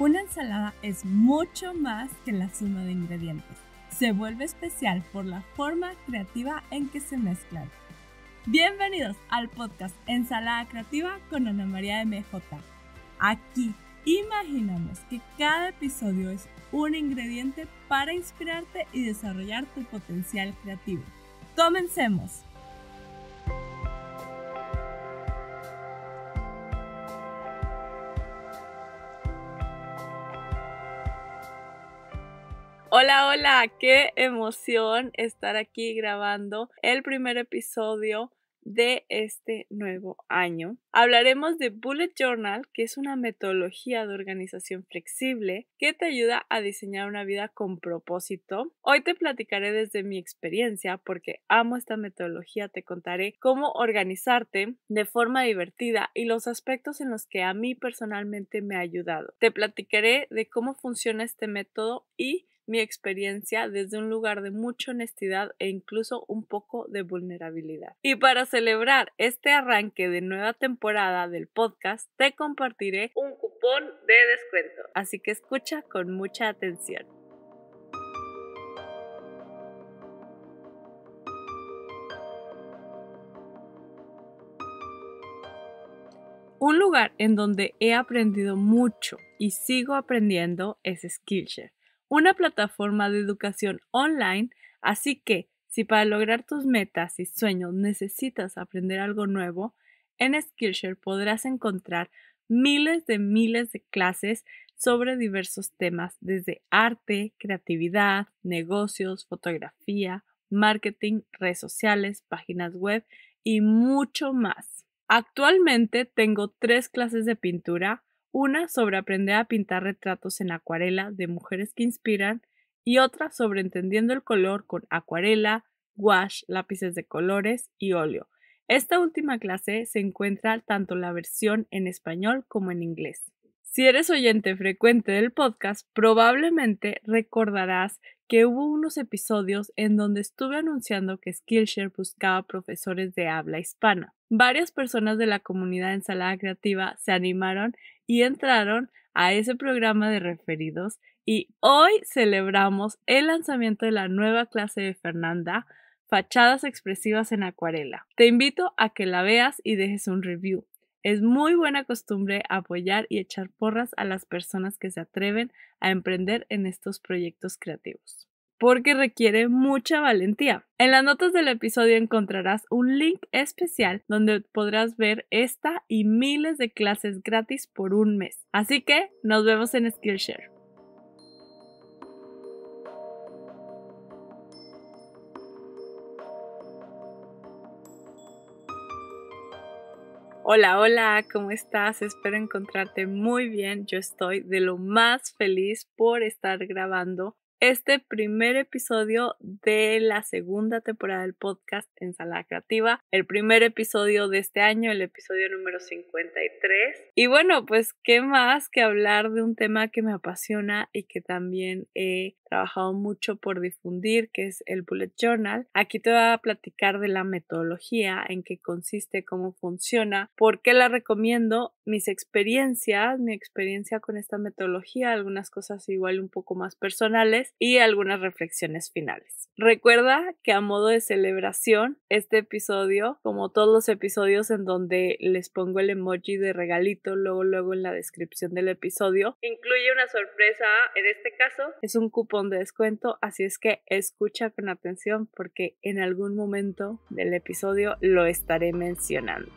Una ensalada es mucho más que la suma de ingredientes. Se vuelve especial por la forma creativa en que se mezclan. Bienvenidos al podcast Ensalada Creativa con Ana María de MJ. Aquí imaginamos que cada episodio es un ingrediente para inspirarte y desarrollar tu potencial creativo. Comencemos. Hola, hola, qué emoción estar aquí grabando el primer episodio de este nuevo año. Hablaremos de Bullet Journal, que es una metodología de organización flexible que te ayuda a diseñar una vida con propósito. Hoy te platicaré desde mi experiencia porque amo esta metodología, te contaré cómo organizarte de forma divertida y los aspectos en los que a mí personalmente me ha ayudado. Te platicaré de cómo funciona este método y mi experiencia desde un lugar de mucha honestidad e incluso un poco de vulnerabilidad. Y para celebrar este arranque de nueva temporada del podcast, te compartiré un cupón de descuento. Así que escucha con mucha atención. Un lugar en donde he aprendido mucho y sigo aprendiendo es Skillshare una plataforma de educación online, así que si para lograr tus metas y sueños necesitas aprender algo nuevo, en Skillshare podrás encontrar miles de miles de clases sobre diversos temas, desde arte, creatividad, negocios, fotografía, marketing, redes sociales, páginas web y mucho más. Actualmente tengo tres clases de pintura, una sobre aprender a pintar retratos en acuarela de mujeres que inspiran y otra sobre entendiendo el color con acuarela, gouache, lápices de colores y óleo. Esta última clase se encuentra tanto la versión en español como en inglés. Si eres oyente frecuente del podcast, probablemente recordarás que hubo unos episodios en donde estuve anunciando que Skillshare buscaba profesores de habla hispana. Varias personas de la comunidad Ensalada Creativa se animaron y entraron a ese programa de referidos y hoy celebramos el lanzamiento de la nueva clase de Fernanda, Fachadas Expresivas en Acuarela. Te invito a que la veas y dejes un review. Es muy buena costumbre apoyar y echar porras a las personas que se atreven a emprender en estos proyectos creativos, porque requiere mucha valentía. En las notas del episodio encontrarás un link especial donde podrás ver esta y miles de clases gratis por un mes. Así que nos vemos en Skillshare. Hola, hola, ¿cómo estás? Espero encontrarte muy bien. Yo estoy de lo más feliz por estar grabando este primer episodio de la segunda temporada del podcast Ensalada Creativa, el primer episodio de este año, el episodio número 53. Y bueno, pues qué más que hablar de un tema que me apasiona y que también he trabajado mucho por difundir, que es el Bullet Journal. Aquí te voy a platicar de la metodología, en qué consiste, cómo funciona, por qué la recomiendo, mis experiencias, mi experiencia con esta metodología, algunas cosas igual un poco más personales y algunas reflexiones finales. Recuerda que a modo de celebración, este episodio, como todos los episodios en donde les pongo el emoji de regalito luego luego en la descripción del episodio, incluye una sorpresa, en este caso es un cupón descuento, así es que escucha con atención porque en algún momento del episodio lo estaré mencionando.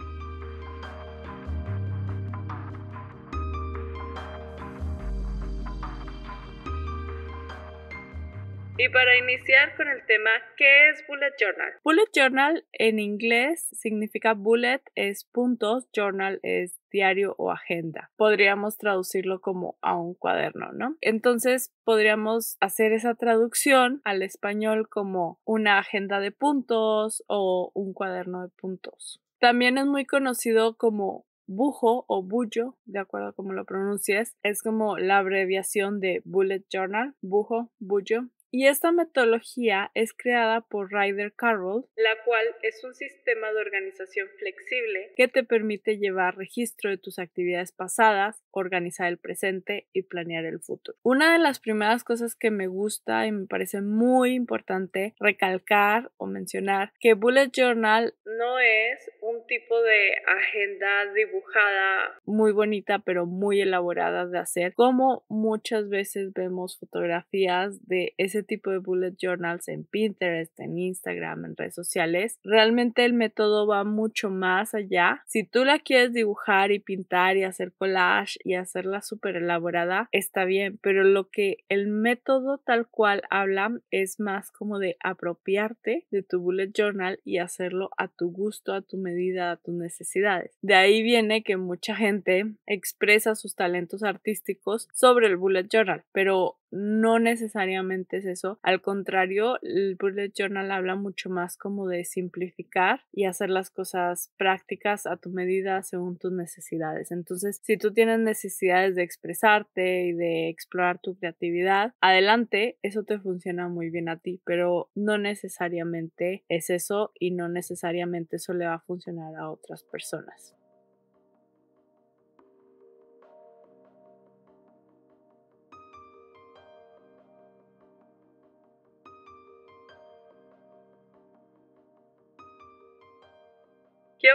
Y para iniciar con el tema, ¿qué es Bullet Journal? Bullet Journal en inglés significa bullet es puntos, journal es diario o agenda. Podríamos traducirlo como a un cuaderno, ¿no? Entonces podríamos hacer esa traducción al español como una agenda de puntos o un cuaderno de puntos. También es muy conocido como bujo o bullo, de acuerdo a cómo lo pronuncies, es como la abreviación de bullet journal, bujo, bullo, y esta metodología es creada por Ryder Carroll, la cual es un sistema de organización flexible que te permite llevar registro de tus actividades pasadas, organizar el presente y planear el futuro. Una de las primeras cosas que me gusta y me parece muy importante recalcar o mencionar que Bullet Journal no es un tipo de agenda dibujada muy bonita pero muy elaborada de hacer, como muchas veces vemos fotografías de ese tipo de bullet journals en Pinterest, en Instagram, en redes sociales. Realmente el método va mucho más allá. Si tú la quieres dibujar y pintar y hacer collage y hacerla súper elaborada, está bien, pero lo que el método tal cual habla es más como de apropiarte de tu bullet journal y hacerlo a tu gusto, a tu medida, a tus necesidades. De ahí viene que mucha gente expresa sus talentos artísticos sobre el bullet journal, pero no necesariamente es eso. Al contrario, el bullet journal habla mucho más como de simplificar y hacer las cosas prácticas a tu medida según tus necesidades. Entonces, si tú tienes necesidades de expresarte y de explorar tu creatividad, adelante, eso te funciona muy bien a ti, pero no necesariamente es eso y no necesariamente eso le va a funcionar a otras personas.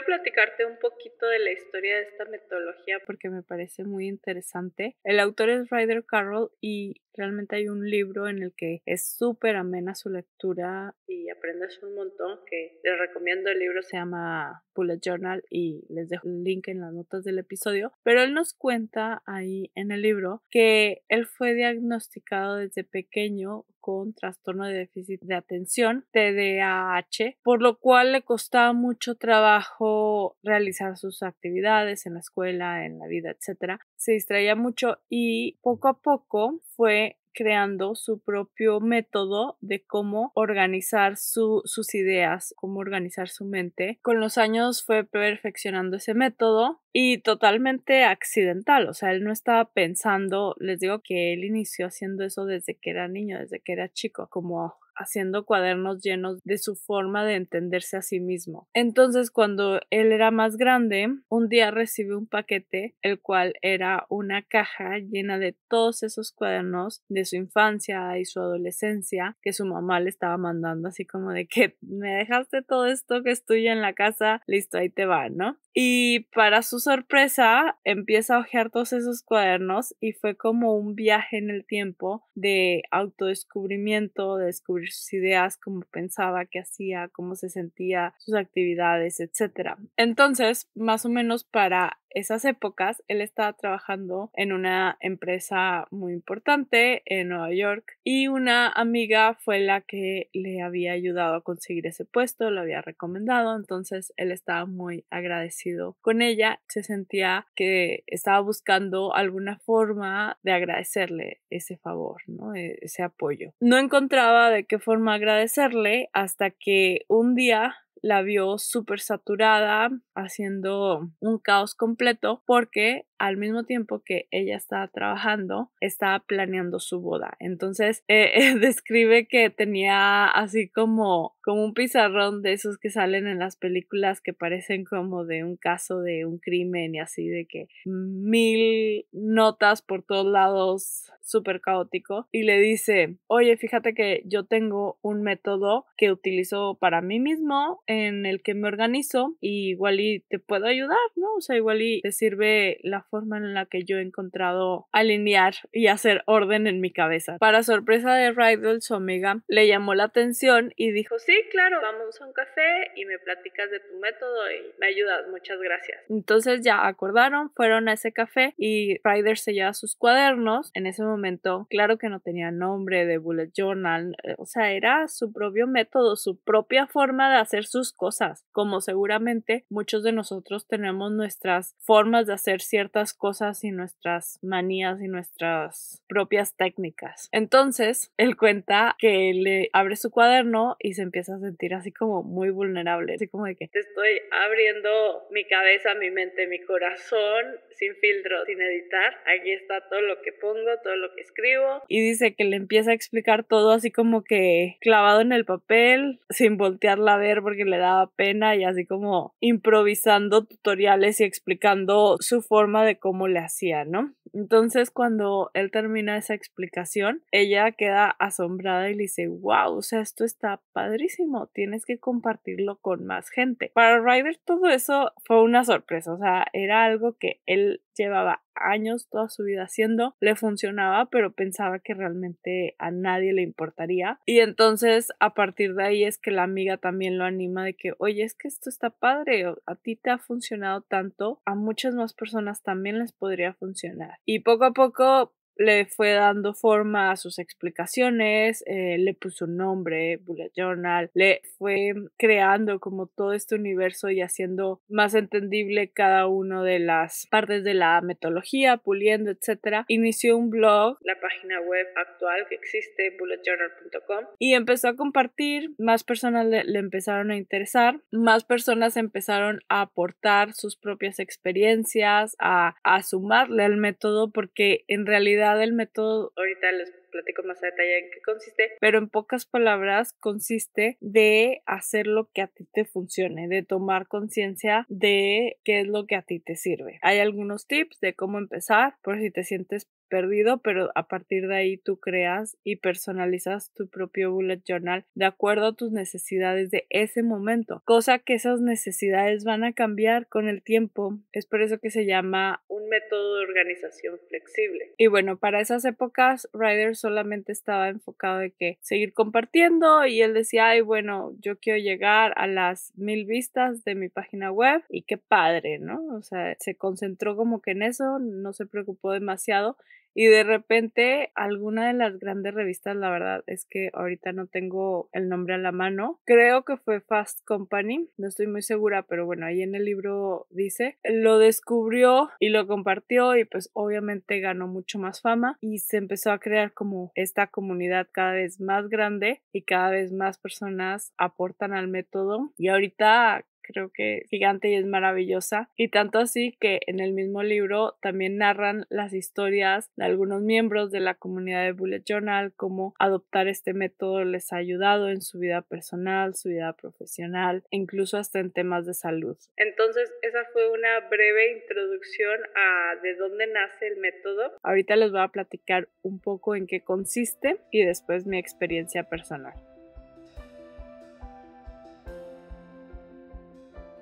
platicarte un poquito de la historia de esta metodología porque me parece muy interesante. El autor es Ryder Carroll y Realmente hay un libro en el que es súper amena su lectura y aprendes un montón que les recomiendo. El libro se llama Bullet Journal y les dejo el link en las notas del episodio. Pero él nos cuenta ahí en el libro que él fue diagnosticado desde pequeño con trastorno de déficit de atención, TDAH, por lo cual le costaba mucho trabajo realizar sus actividades en la escuela, en la vida, etc se distraía mucho y poco a poco fue creando su propio método de cómo organizar sus ideas, cómo organizar su mente. Con los años fue perfeccionando ese método y totalmente accidental, o sea, él no estaba pensando, les digo que él inició haciendo eso desde que era niño, desde que era chico, como haciendo cuadernos llenos de su forma de entenderse a sí mismo. Entonces, cuando él era más grande, un día recibe un paquete, el cual era una caja llena de todos esos cuadernos de su infancia y su adolescencia que su mamá le estaba mandando, así como de que me dejaste todo esto que estoy en la casa, listo, ahí te va, ¿no? Y para su sorpresa, empieza a hojear todos esos cuadernos y fue como un viaje en el tiempo de autodescubrimiento, de descubrir sus ideas, cómo pensaba, qué hacía, cómo se sentía, sus actividades, etcétera, Entonces, más o menos para esas épocas, él estaba trabajando en una empresa muy importante en Nueva York y una amiga fue la que le había ayudado a conseguir ese puesto, lo había recomendado, entonces él estaba muy agradecido con ella, se sentía que estaba buscando alguna forma de agradecerle ese favor, ¿no? E-, ese apoyo. No encontraba de qué forma agradecerle hasta que un día la vio súper saturada, haciendo un caos completo, porque al mismo tiempo que ella estaba trabajando, estaba planeando su boda. Entonces, eh, describe que tenía así como, como un pizarrón de esos que salen en las películas que parecen como de un caso de un crimen y así, de que mil notas por todos lados, súper caótico. Y le dice, oye, fíjate que yo tengo un método que utilizo para mí mismo en el que me organizo y igual y te puedo ayudar, ¿no? O sea, igual y te sirve la forma en la que yo he encontrado alinear y hacer orden en mi cabeza. Para sorpresa de Rydell, su amiga le llamó la atención y dijo, sí, claro, vamos a un café y me platicas de tu método y me ayudas, muchas gracias. Entonces ya acordaron, fueron a ese café y Ryder se lleva sus cuadernos. En ese momento, claro que no tenía nombre de bullet journal, eh, o sea, era su propio método, su propia forma de hacer su cosas, como seguramente muchos de nosotros tenemos nuestras formas de hacer ciertas cosas y nuestras manías y nuestras propias técnicas. Entonces, él cuenta que le abre su cuaderno y se empieza a sentir así como muy vulnerable, así como de que estoy abriendo mi cabeza, mi mente, mi corazón, sin filtro, sin editar. Aquí está todo lo que pongo, todo lo que escribo. Y dice que le empieza a explicar todo así como que clavado en el papel, sin voltearla a ver porque le daba pena y así como improvisando tutoriales y explicando su forma de cómo le hacía, ¿no? Entonces cuando él termina esa explicación, ella queda asombrada y le dice, wow, o sea, esto está padrísimo, tienes que compartirlo con más gente. Para Ryder todo eso fue una sorpresa, o sea, era algo que él llevaba años, toda su vida haciendo, le funcionaba, pero pensaba que realmente a nadie le importaría. Y entonces a partir de ahí es que la amiga también lo anima de que, oye, es que esto está padre, a ti te ha funcionado tanto, a muchas más personas también les podría funcionar. Y poco a poco le fue dando forma a sus explicaciones, eh, le puso nombre, bullet journal, le fue creando como todo este universo y haciendo más entendible cada una de las partes de la metodología, puliendo, etc. Inició un blog, la página web actual que existe, bulletjournal.com, y empezó a compartir, más personas le, empezaron a interesar, más personas empezaron a aportar sus propias experiencias, a, a sumarle al método, porque en realidad del método, ahorita les platico más a detalle en qué consiste, pero en pocas palabras consiste de hacer lo que a ti te funcione, de tomar conciencia de qué es lo que a ti te sirve. Hay algunos tips de cómo empezar, por si te sientes perdido, pero a partir de ahí tú creas y personalizas tu propio bullet journal de acuerdo a tus necesidades de ese momento, cosa que esas necesidades van a cambiar con el tiempo, es por eso que se llama un método de organización flexible. Y bueno, para esas épocas Ryder solamente estaba enfocado en que seguir compartiendo y él decía, ay, bueno, yo quiero llegar a las mil vistas de mi página web y qué padre, ¿no? O sea, se concentró como que en eso, no se preocupó demasiado y de repente, alguna de las grandes revistas, la verdad es que ahorita no tengo el nombre a la mano, creo que fue Fast Company, no estoy muy segura, pero bueno, ahí en el libro dice, lo descubrió y lo compartió y pues obviamente ganó mucho más fama y se empezó a crear como esta comunidad cada vez más grande y cada vez más personas aportan al método y ahorita creo que gigante y es maravillosa. Y tanto así que en el mismo libro también narran las historias de algunos miembros de la comunidad de Bullet Journal, cómo adoptar este método les ha ayudado en su vida personal, su vida profesional, incluso hasta en temas de salud. Entonces, esa fue una breve introducción a de dónde nace el método. Ahorita les voy a platicar un poco en qué consiste y después mi experiencia personal.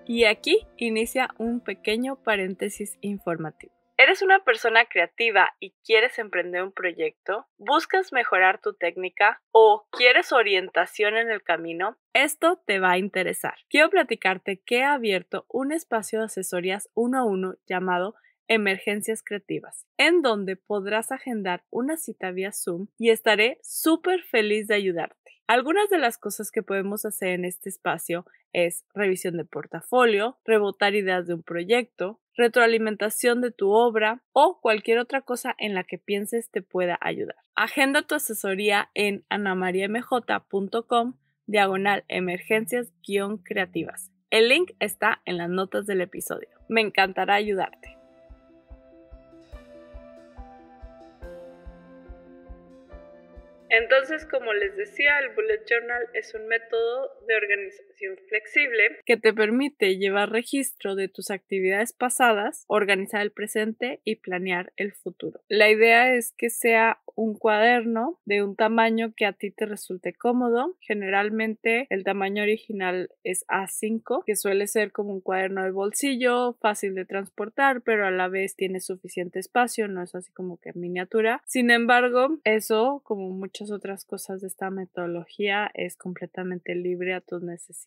Y aquí inicia un pequeño paréntesis informativo. ¿Eres una persona creativa y quieres emprender un proyecto? ¿Buscas mejorar tu técnica o quieres orientación en el camino? Esto te va a interesar. Quiero platicarte que he abierto un espacio de asesorías uno a uno llamado Emergencias Creativas, en donde podrás agendar una cita vía Zoom y estaré súper feliz de ayudarte. Algunas de las cosas que podemos hacer en este espacio es revisión de portafolio, rebotar ideas de un proyecto, retroalimentación de tu obra o cualquier otra cosa en la que pienses te pueda ayudar. Agenda tu asesoría en anamariamj.com diagonal emergencias creativas. El link está en las notas del episodio. Me encantará ayudarte. Entonces, como les decía, el bullet journal es un método de organización flexible que te permite llevar registro de tus actividades pasadas, organizar el presente y planear el futuro. La idea es que sea un cuaderno de un tamaño que a ti te resulte cómodo. Generalmente el tamaño original es A5, que suele ser como un cuaderno de bolsillo, fácil de transportar, pero a la vez tiene suficiente espacio, no es así como que miniatura. Sin embargo, eso, como muchas otras cosas de esta metodología, es completamente libre a tus necesidades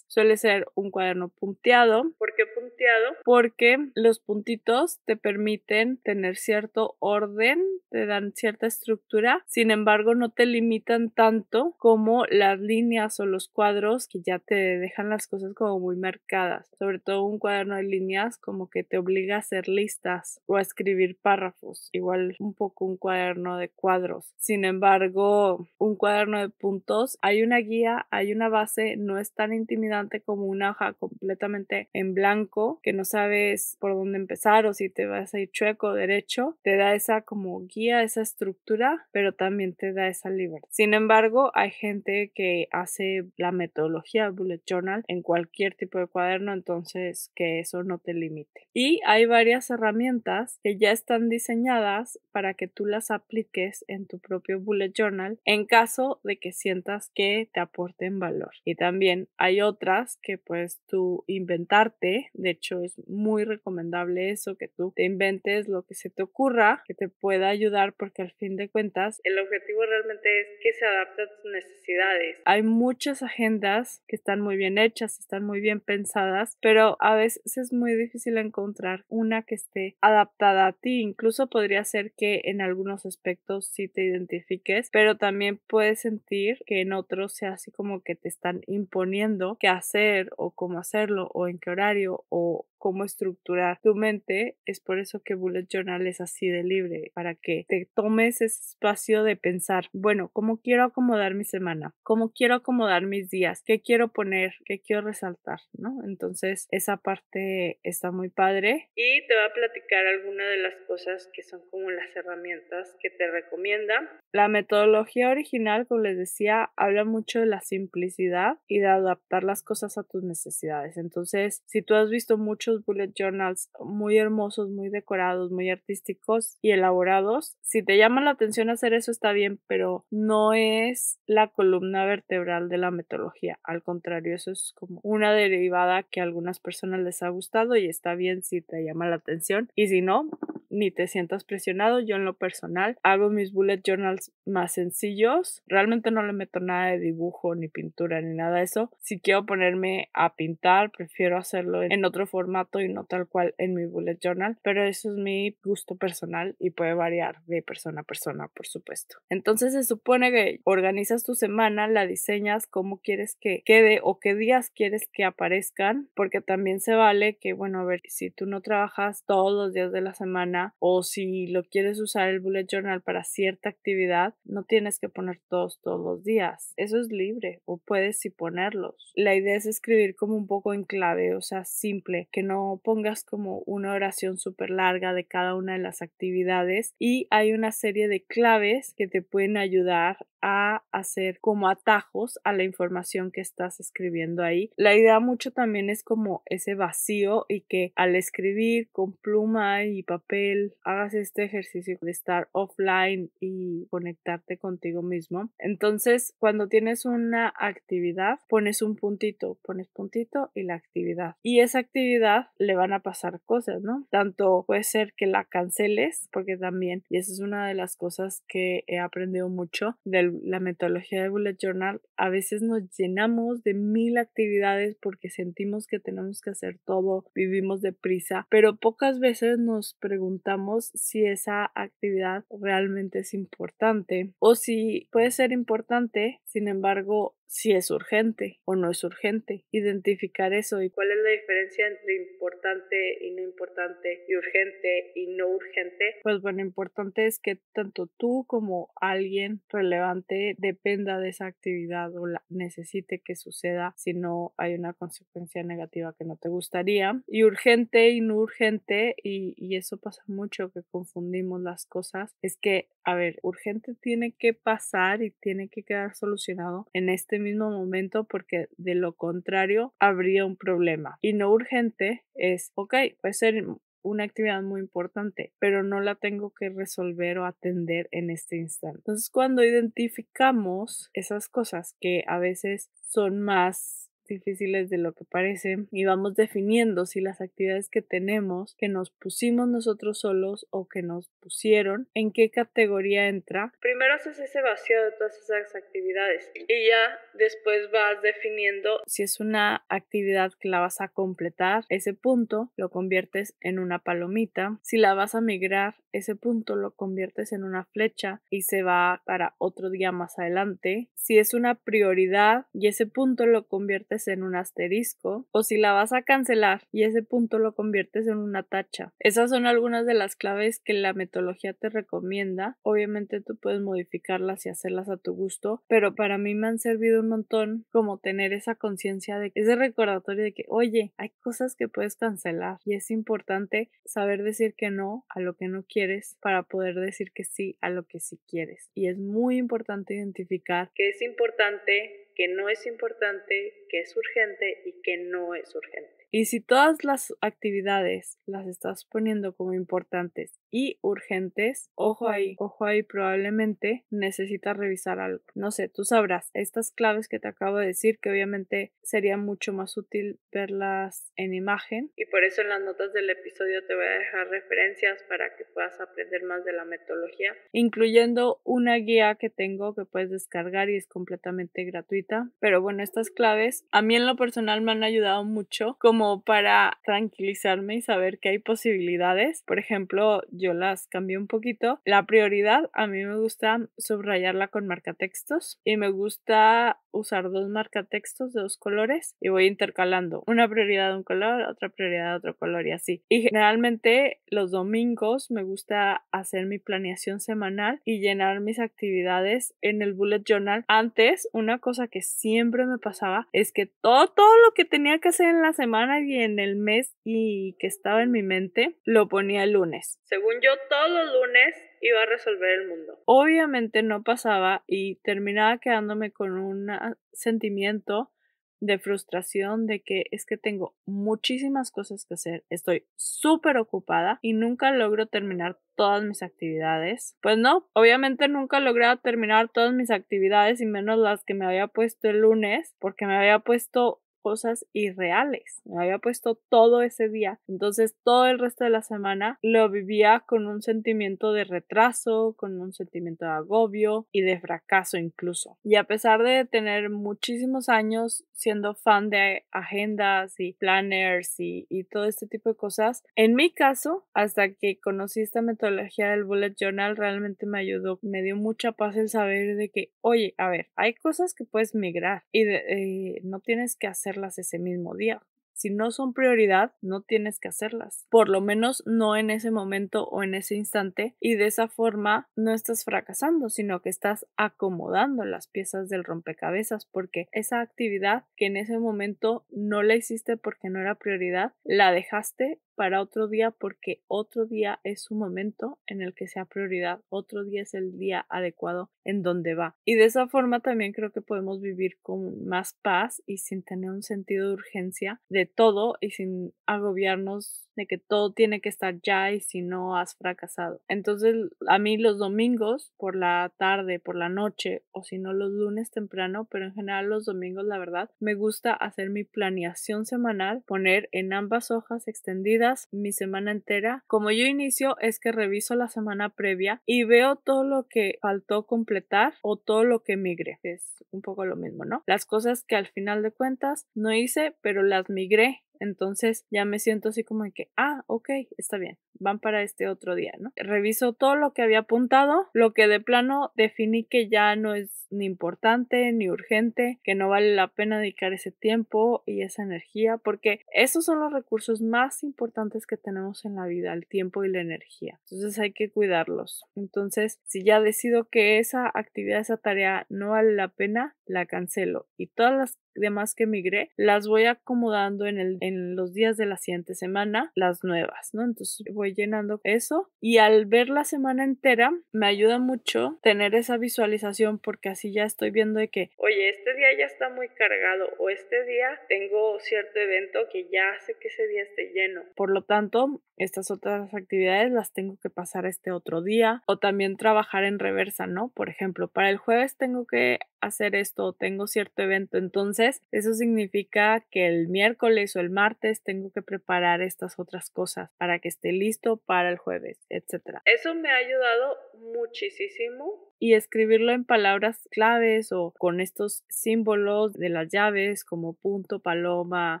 Suele ser un cuaderno punteado. ¿Por qué punteado? Porque los puntitos te permiten tener cierto orden, te dan cierta estructura, sin embargo no te limitan tanto como las líneas o los cuadros que ya te dejan las cosas como muy marcadas. Sobre todo un cuaderno de líneas como que te obliga a hacer listas o a escribir párrafos. Igual un poco un cuaderno de cuadros. Sin embargo, un cuaderno de puntos, hay una guía, hay una base, no es tan intimidante como una hoja completamente en blanco que no sabes por dónde empezar o si te vas a ir chueco o derecho, te da esa como guía, esa estructura, pero también te da esa libertad. Sin embargo, hay gente que hace la metodología bullet journal en cualquier tipo de cuaderno, entonces que eso no te limite. Y hay varias herramientas que ya están diseñadas para que tú las apliques en tu propio bullet journal en caso de que sientas que te aporten valor. Y también hay otras que pues tú inventarte, de hecho es muy recomendable eso, que tú te inventes lo que se te ocurra, que te pueda ayudar porque al fin de cuentas el objetivo realmente es que se adapte a tus necesidades. Hay muchas agendas que están muy bien hechas, están muy bien pensadas, pero a veces es muy difícil encontrar una que esté adaptada a ti, incluso podría ser que en algunos aspectos sí te identifiques, pero también puedes sentir que en otros sea así como que te están imponiendo qué hacer o cómo hacerlo o en qué horario o cómo estructurar tu mente. Es por eso que Bullet Journal es así de libre, para que te tomes ese espacio de pensar, bueno, ¿cómo quiero acomodar mi semana? ¿Cómo quiero acomodar mis días? ¿Qué quiero poner? ¿Qué quiero resaltar? ¿No? Entonces, esa parte está muy padre. Y te voy a platicar algunas de las cosas que son como las herramientas que te recomienda. La metodología original, como les decía, habla mucho de la simplicidad y de adaptar las cosas a tus necesidades. Entonces, si tú has visto mucho bullet journals muy hermosos, muy decorados, muy artísticos y elaborados. Si te llama la atención hacer eso está bien, pero no es la columna vertebral de la metodología. Al contrario, eso es como una derivada que a algunas personas les ha gustado y está bien si te llama la atención. Y si no, ni te sientas presionado. Yo en lo personal hago mis bullet journals más sencillos. Realmente no le meto nada de dibujo ni pintura ni nada de eso. Si quiero ponerme a pintar, prefiero hacerlo en otra formato y no tal cual en mi bullet journal, pero eso es mi gusto personal y puede variar de persona a persona, por supuesto. Entonces se supone que organizas tu semana, la diseñas como quieres que quede o qué días quieres que aparezcan, porque también se vale que, bueno, a ver, si tú no trabajas todos los días de la semana o si lo quieres usar el bullet journal para cierta actividad, no tienes que poner todos todos los días. Eso es libre o puedes si ponerlos. La idea es escribir como un poco en clave, o sea, simple, que no pongas como una oración súper larga de cada una de las actividades y hay una serie de claves que te pueden ayudar a hacer como atajos a la información que estás escribiendo ahí. La idea mucho también es como ese vacío y que al escribir con pluma y papel hagas este ejercicio de estar offline y conectarte contigo mismo. Entonces, cuando tienes una actividad, pones un puntito, pones puntito y la actividad. Y esa actividad le van a pasar cosas, ¿no? Tanto puede ser que la canceles, porque también, y eso es una de las cosas que he aprendido mucho de la metodología de Bullet Journal, a veces nos llenamos de mil actividades porque sentimos que tenemos que hacer todo, vivimos de prisa, pero pocas veces nos preguntamos si esa actividad realmente es importante o si puede ser importante, sin embargo, si es urgente o no es urgente, identificar eso y cuál es la diferencia entre importante y no importante y urgente y no urgente. Pues bueno, importante es que tanto tú como alguien relevante dependa de esa actividad o la necesite que suceda si no hay una consecuencia negativa que no te gustaría. Y urgente y no urgente, y, y eso pasa mucho que confundimos las cosas, es que, a ver, urgente tiene que pasar y tiene que quedar solucionado en este este mismo momento porque de lo contrario habría un problema. Y no urgente es, ok, puede ser una actividad muy importante, pero no la tengo que resolver o atender en este instante. Entonces, cuando identificamos esas cosas que a veces son más difíciles de lo que parece y vamos definiendo si las actividades que tenemos, que nos pusimos nosotros solos o que nos pusieron, en qué categoría entra. Primero haces ese vacío de todas esas actividades y ya después vas definiendo si es una actividad que la vas a completar, ese punto lo conviertes en una palomita, si la vas a migrar, ese punto lo conviertes en una flecha y se va para otro día más adelante, si es una prioridad y ese punto lo conviertes en un asterisco o si la vas a cancelar y ese punto lo conviertes en una tacha. Esas son algunas de las claves que la metodología te recomienda. Obviamente tú puedes modificarlas y hacerlas a tu gusto, pero para mí me han servido un montón como tener esa conciencia de ese recordatorio de que, oye, hay cosas que puedes cancelar y es importante saber decir que no a lo que no quieres para poder decir que sí a lo que sí quieres. Y es muy importante identificar que es importante que no es importante, que es urgente y que no es urgente. Y si todas las actividades las estás poniendo como importantes y urgentes, ojo ahí, ojo ahí, probablemente necesitas revisar algo. No sé, tú sabrás. Estas claves que te acabo de decir, que obviamente sería mucho más útil verlas en imagen. Y por eso en las notas del episodio te voy a dejar referencias para que puedas aprender más de la metodología, incluyendo una guía que tengo que puedes descargar y es completamente gratuita. Pero bueno, estas claves a mí en lo personal me han ayudado mucho como para tranquilizarme y saber que hay posibilidades. Por ejemplo, yo las cambié un poquito. La prioridad, a mí me gusta subrayarla con marcatextos y me gusta usar dos marcatextos de dos colores y voy intercalando una prioridad de un color, otra prioridad de otro color y así. Y generalmente los domingos me gusta hacer mi planeación semanal y llenar mis actividades en el bullet journal. Antes, una cosa que siempre me pasaba es que todo, lo que tenía que hacer en la semana y en el mes y que estaba en mi mente, lo ponía el lunes según yo, todos los lunes iba a resolver el mundo. Obviamente no pasaba y terminaba quedándome con un sentimiento de frustración de que es que tengo muchísimas cosas que hacer, estoy súper ocupada y nunca logro terminar todas mis actividades. Pues no, obviamente nunca logré terminar todas mis actividades y menos las que me había puesto el lunes porque me había puesto cosas irreales. Me había puesto todo ese día. Entonces todo el resto de la semana lo vivía con un sentimiento de retraso, con un sentimiento de agobio y de fracaso incluso. Y a pesar de tener muchísimos años siendo fan de agendas y planners y, todo este tipo de cosas, en mi caso, hasta que conocí esta metodología del bullet journal, realmente me ayudó. Me dio mucha paz el saber de que, oye, a ver, hay cosas que puedes migrar y eh, no tienes que hacer ese mismo día. Si no son prioridad, no tienes que hacerlas. Por lo menos no en ese momento o en ese instante. Y de esa forma no estás fracasando, sino que estás acomodando las piezas del rompecabezas porque esa actividad que en ese momento no la hiciste porque no era prioridad, la dejaste para otro día porque otro día es un momento en el que sea prioridad, otro día es el día adecuado en donde va. Y de esa forma también creo que podemos vivir con más paz y sin tener un sentido de urgencia de todo y sin agobiarnos de que todo tiene que estar ya y si no has fracasado. Entonces a mí los domingos por la tarde, por la noche o si no los lunes temprano, pero en general los domingos la verdad me gusta hacer mi planeación semanal, poner en ambas hojas extendidas mi semana entera. Como yo inicio es que reviso la semana previa y veo todo lo que faltó completar o todo lo que migré. Es un poco lo mismo, ¿no? Las cosas que al final de cuentas no hice, pero las migré entonces ya me siento así como de que, ah, ok, está bien, van para este otro día, ¿no? Reviso todo lo que había apuntado, lo que de plano definí que ya no es ni importante ni urgente, que no vale la pena dedicar ese tiempo y esa energía, porque esos son los recursos más importantes que tenemos en la vida, el tiempo y la energía. Entonces hay que cuidarlos. Entonces, si ya decido que esa actividad, esa tarea no vale la pena, la cancelo y todas las demás que migré, las voy acomodando en, el, en los días de la siguiente semana, las nuevas, ¿no? Entonces voy llenando eso y al ver la semana entera me ayuda mucho tener esa visualización porque así ya estoy viendo de que, oye, este día ya está muy cargado o este día tengo cierto evento que ya hace que ese día esté lleno. Por lo tanto, estas otras actividades las tengo que pasar este otro día o también trabajar en reversa, ¿no? Por ejemplo, para el jueves tengo que hacer esto, tengo cierto evento, entonces eso significa que el miércoles o el martes tengo que preparar estas otras cosas para que esté listo para el jueves, etc. Eso me ha ayudado muchísimo y escribirlo en palabras claves o con estos símbolos de las llaves como punto, paloma,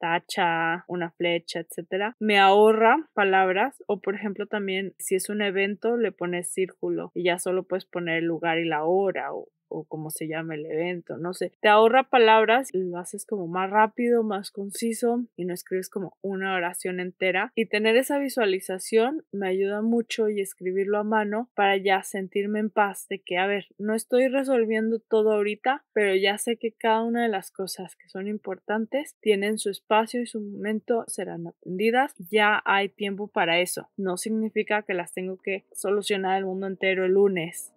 tacha, una flecha, etcétera, me ahorra palabras o por ejemplo también si es un evento le pones círculo y ya solo puedes poner el lugar y la hora o o como se llama el evento, no sé. Te ahorra palabras, lo haces como más rápido, más conciso y no escribes como una oración entera. Y tener esa visualización me ayuda mucho y escribirlo a mano para ya sentirme en paz de que, a ver, no estoy resolviendo todo ahorita, pero ya sé que cada una de las cosas que son importantes tienen su espacio y su momento, serán atendidas. Ya hay tiempo para eso. No significa que las tengo que solucionar el mundo entero el lunes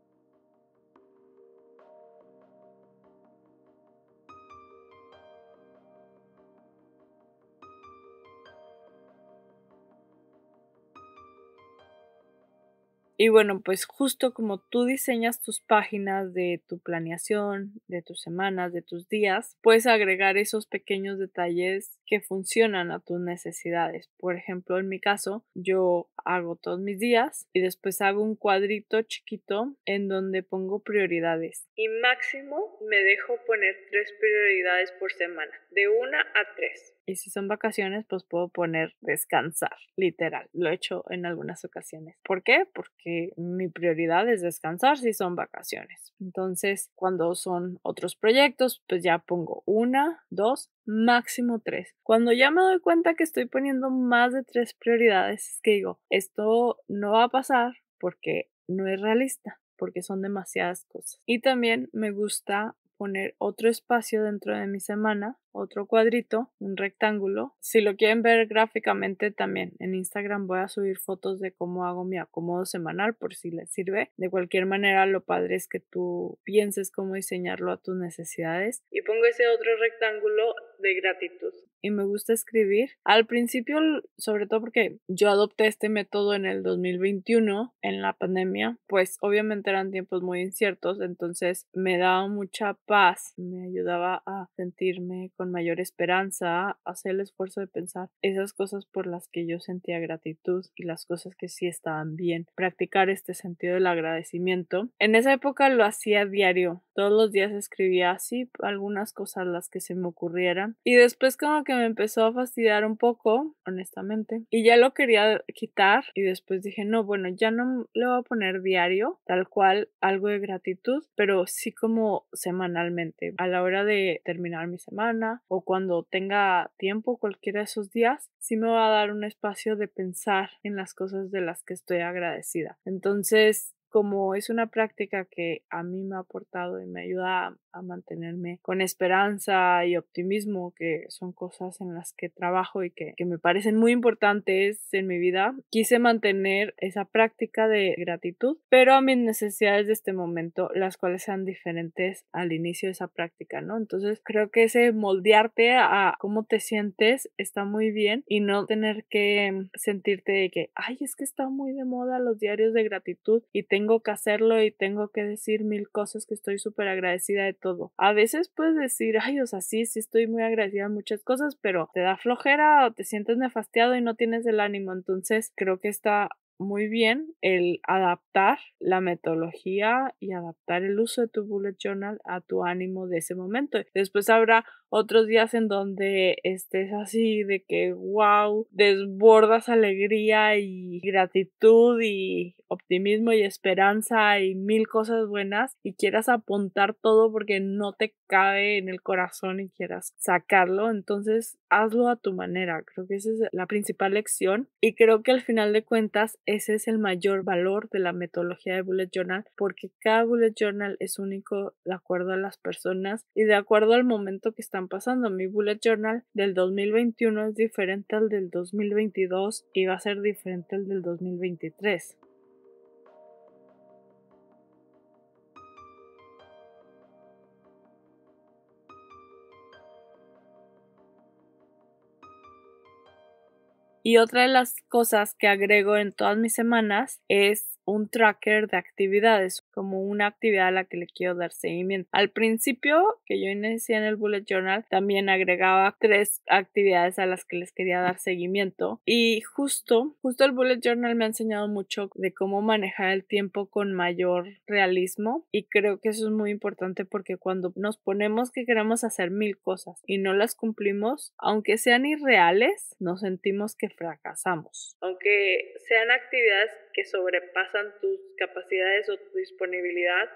Y bueno, pues justo como tú diseñas tus páginas de tu planeación, de tus semanas, de tus días, puedes agregar esos pequeños detalles que funcionan a tus necesidades. Por ejemplo, en mi caso, yo hago todos mis días y después hago un cuadrito chiquito en donde pongo prioridades. Y máximo me dejo poner tres prioridades por semana, de una a tres. Y si son vacaciones, pues puedo poner descansar, literal. Lo he hecho en algunas ocasiones. ¿Por qué? Porque mi prioridad es descansar si son vacaciones. Entonces, cuando son otros proyectos, pues ya pongo una, dos, máximo tres. Cuando ya me doy cuenta que estoy poniendo más de tres prioridades, es que digo, esto no va a pasar porque no es realista porque son demasiadas cosas. Y también me gusta poner otro espacio dentro de mi semana, otro cuadrito, un rectángulo. Si lo quieren ver gráficamente también en Instagram voy a subir fotos de cómo hago mi acomodo semanal por si les sirve. De cualquier manera, lo padre es que tú pienses cómo diseñarlo a tus necesidades. Y pongo ese otro rectángulo de gratitud y me gusta escribir. Al principio, sobre todo porque yo adopté este método en el 2021, en la pandemia, pues obviamente eran tiempos muy inciertos, entonces me daba mucha paz, me ayudaba a sentirme con mayor esperanza, hacer el esfuerzo de pensar esas cosas por las que yo sentía gratitud y las cosas que sí estaban bien, practicar este sentido del agradecimiento. En esa época lo hacía diario, todos los días escribía así algunas cosas las que se me ocurrieran y después como que me empezó a fastidiar un poco, honestamente, y ya lo quería quitar y después dije, no, bueno, ya no le voy a poner diario, tal cual, algo de gratitud, pero sí como semanalmente, a la hora de terminar mi semana o cuando tenga tiempo, cualquiera de esos días, sí me va a dar un espacio de pensar en las cosas de las que estoy agradecida. Entonces, como es una práctica que a mí me ha aportado y me ayuda a, mantenerme con esperanza y optimismo, que son cosas en las que trabajo y que, que me parecen muy importantes en mi vida, quise mantener esa práctica de gratitud, pero a mis necesidades de este momento, las cuales sean diferentes al inicio de esa práctica, ¿no? Entonces creo que ese moldearte a cómo te sientes está muy bien y no tener que sentirte de que, ay, es que está muy de moda los diarios de gratitud y tengo tengo que hacerlo y tengo que decir mil cosas que estoy súper agradecida de todo. A veces puedes decir, ay, o sea, sí, sí estoy muy agradecida de muchas cosas, pero te da flojera o te sientes nefastiado y no tienes el ánimo. Entonces creo que está muy bien el adaptar la metodología y adaptar el uso de tu bullet journal a tu ánimo de ese momento. Después habrá otros días en donde estés así de que wow, desbordas alegría y gratitud y optimismo y esperanza y mil cosas buenas y quieras apuntar todo porque no te cabe en el corazón y quieras sacarlo, entonces hazlo a tu manera. Creo que esa es la principal lección y creo que al final de cuentas ese es el mayor valor de la metodología de bullet journal porque cada bullet journal es único de acuerdo a las personas y de acuerdo al momento que están pasando. Mi bullet journal del 2021 es diferente al del 2022 y va a ser diferente al del 2023. Y otra de las cosas que agrego en todas mis semanas es un tracker de actividades, como una actividad a la que le quiero dar seguimiento. Al principio que yo inicié en el bullet journal, también agregaba tres actividades a las que les quería dar seguimiento y justo, justo el bullet journal me ha enseñado mucho de cómo manejar el tiempo con mayor realismo y creo que eso es muy importante porque cuando nos ponemos que queremos hacer mil cosas y no las cumplimos, aunque sean irreales, nos sentimos que fracasamos. Aunque sean actividades que sobrepasan tus capacidades o tu disponibilidad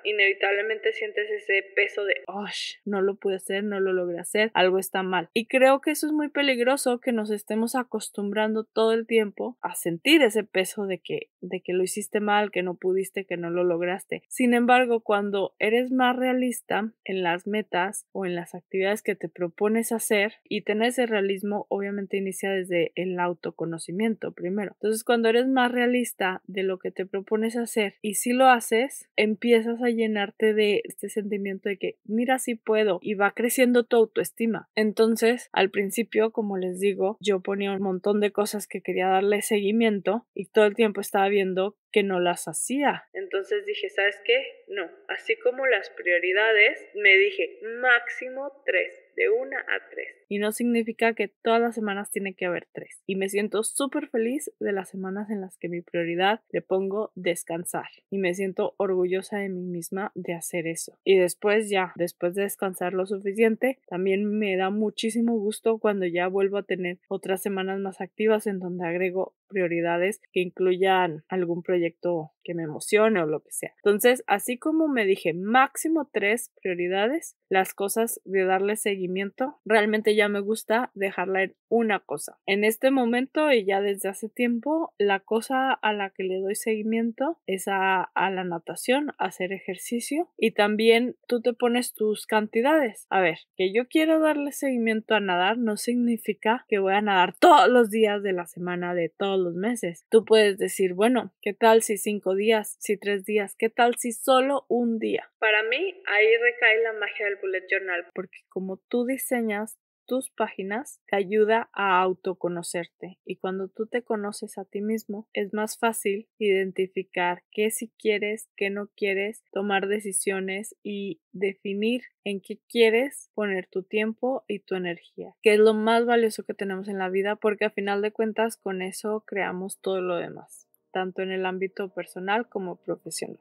inevitablemente sientes ese peso de, oh, no lo pude hacer, no lo logré hacer, algo está mal. Y creo que eso es muy peligroso que nos estemos acostumbrando todo el tiempo a sentir ese peso de que, de que lo hiciste mal, que no pudiste, que no lo lograste. Sin embargo, cuando eres más realista en las metas o en las actividades que te propones hacer y tener ese realismo, obviamente inicia desde el autoconocimiento primero. Entonces, cuando eres más realista de lo que te propones hacer y si lo haces, empiezas a llenarte de este sentimiento de que mira si puedo y va creciendo tu autoestima. Entonces, al principio, como les digo, yo ponía un montón de cosas que quería darle seguimiento y todo el tiempo estaba viendo que no las hacía. Entonces dije, ¿sabes qué? No, así como las prioridades, me dije máximo tres de una a tres. Y no significa que todas las semanas tiene que haber tres. Y me siento súper feliz de las semanas en las que mi prioridad le pongo descansar. Y me siento orgullosa de mí misma de hacer eso. Y después ya, después de descansar lo suficiente, también me da muchísimo gusto cuando ya vuelvo a tener otras semanas más activas en donde agrego prioridades que incluyan algún proyecto que me emocione o lo que sea. Entonces, así como me dije máximo tres prioridades, las cosas de darle seguimiento, realmente ya me gusta dejarla en una cosa. En este momento y ya desde hace tiempo, la cosa a la que le doy seguimiento es a, la natación, hacer ejercicio y también tú te pones tus cantidades. A ver, que yo quiero darle seguimiento a nadar no significa que voy a nadar todos los días de la semana, de todos los meses. Tú puedes decir, bueno, ¿qué tal si cinco días, si tres días, qué tal si solo un día. Para mí, ahí recae la magia del bullet journal, porque como tú diseñas tus páginas, te ayuda a autoconocerte y cuando tú te conoces a ti mismo, es más fácil identificar qué si quieres, qué no quieres, tomar decisiones y definir en qué quieres poner tu tiempo y tu energía, que es lo más valioso que tenemos en la vida porque a final de cuentas con eso creamos todo lo demás tanto en el ámbito personal como profesional.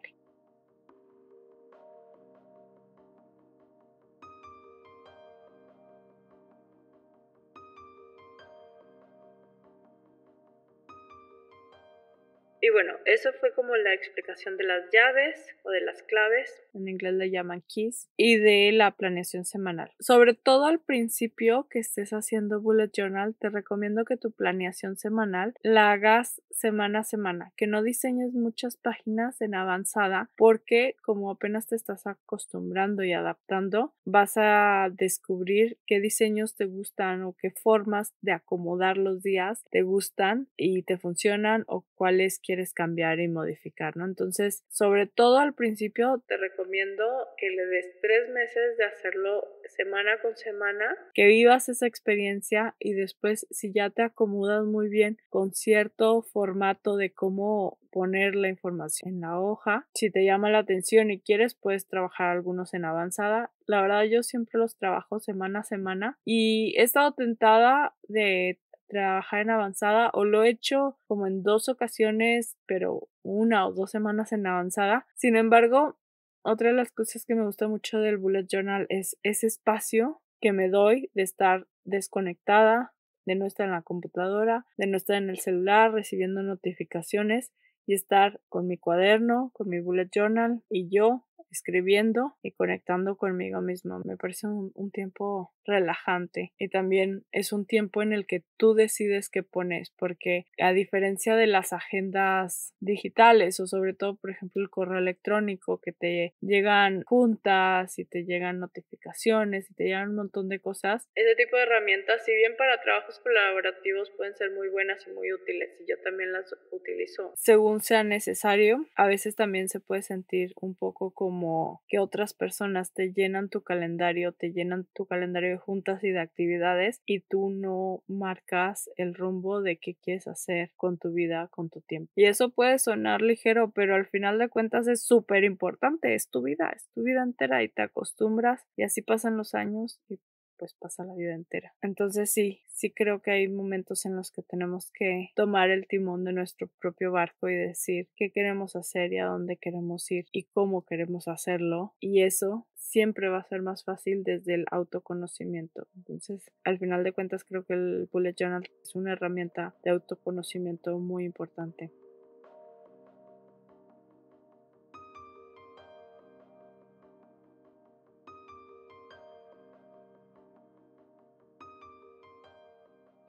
Y bueno, eso fue como la explicación de las llaves o de las claves, en inglés le llaman keys, y de la planeación semanal. Sobre todo al principio que estés haciendo bullet journal, te recomiendo que tu planeación semanal la hagas semana a semana, que no diseñes muchas páginas en avanzada, porque como apenas te estás acostumbrando y adaptando, vas a descubrir qué diseños te gustan o qué formas de acomodar los días te gustan y te funcionan o cuáles quieres cambiar y modificar, ¿no? Entonces, sobre todo al principio, te recomiendo que le des tres meses de hacerlo semana con semana, que vivas esa experiencia y después, si ya te acomodas muy bien con cierto formato de cómo poner la información en la hoja. Si te llama la atención y quieres, puedes trabajar algunos en avanzada. La verdad, yo siempre los trabajo semana a semana y he estado tentada de trabajar en avanzada o lo he hecho como en dos ocasiones, pero una o dos semanas en avanzada. Sin embargo, otra de las cosas que me gusta mucho del bullet journal es ese espacio que me doy de estar desconectada, de no estar en la computadora, de no estar en el celular recibiendo notificaciones y estar con mi cuaderno, con mi bullet journal y yo escribiendo y conectando conmigo mismo. Me parece un, tiempo relajante y también es un tiempo en el que tú decides qué pones, porque a diferencia de las agendas digitales o sobre todo, por ejemplo, el correo electrónico que te llegan juntas y te llegan notificaciones y te llegan un montón de cosas, ese tipo de herramientas, si bien para trabajos colaborativos pueden ser muy buenas y muy útiles y yo también las utilizo según sea necesario, a veces también se puede sentir un poco como como que otras personas te llenan tu calendario, te llenan tu calendario de juntas y de actividades y tú no marcas el rumbo de qué quieres hacer con tu vida, con tu tiempo. Y eso puede sonar ligero, pero al final de cuentas es súper importante, es tu vida, es tu vida entera y te acostumbras y así pasan los años y pues pasa la vida entera. Entonces sí, sí creo que hay momentos en los que tenemos que tomar el timón de nuestro propio barco y decir qué queremos hacer y a dónde queremos ir y cómo queremos hacerlo. Y eso siempre va a ser más fácil desde el autoconocimiento. Entonces, al final de cuentas, creo que el bullet journal es una herramienta de autoconocimiento muy importante.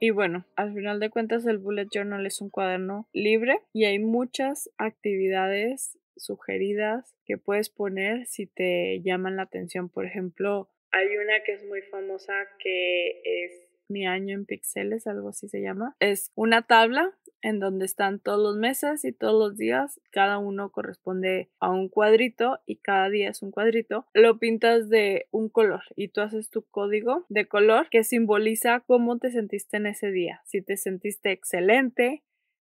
Y bueno, al final de cuentas el bullet journal es un cuaderno libre y hay muchas actividades sugeridas que puedes poner si te llaman la atención. Por ejemplo, hay una que es muy famosa que es mi año en pixeles, algo así se llama. Es una tabla en donde están todos los meses y todos los días. Cada uno corresponde a un cuadrito y cada día es un cuadrito. Lo pintas de un color y tú haces tu código de color que simboliza cómo te sentiste en ese día. Si te sentiste excelente,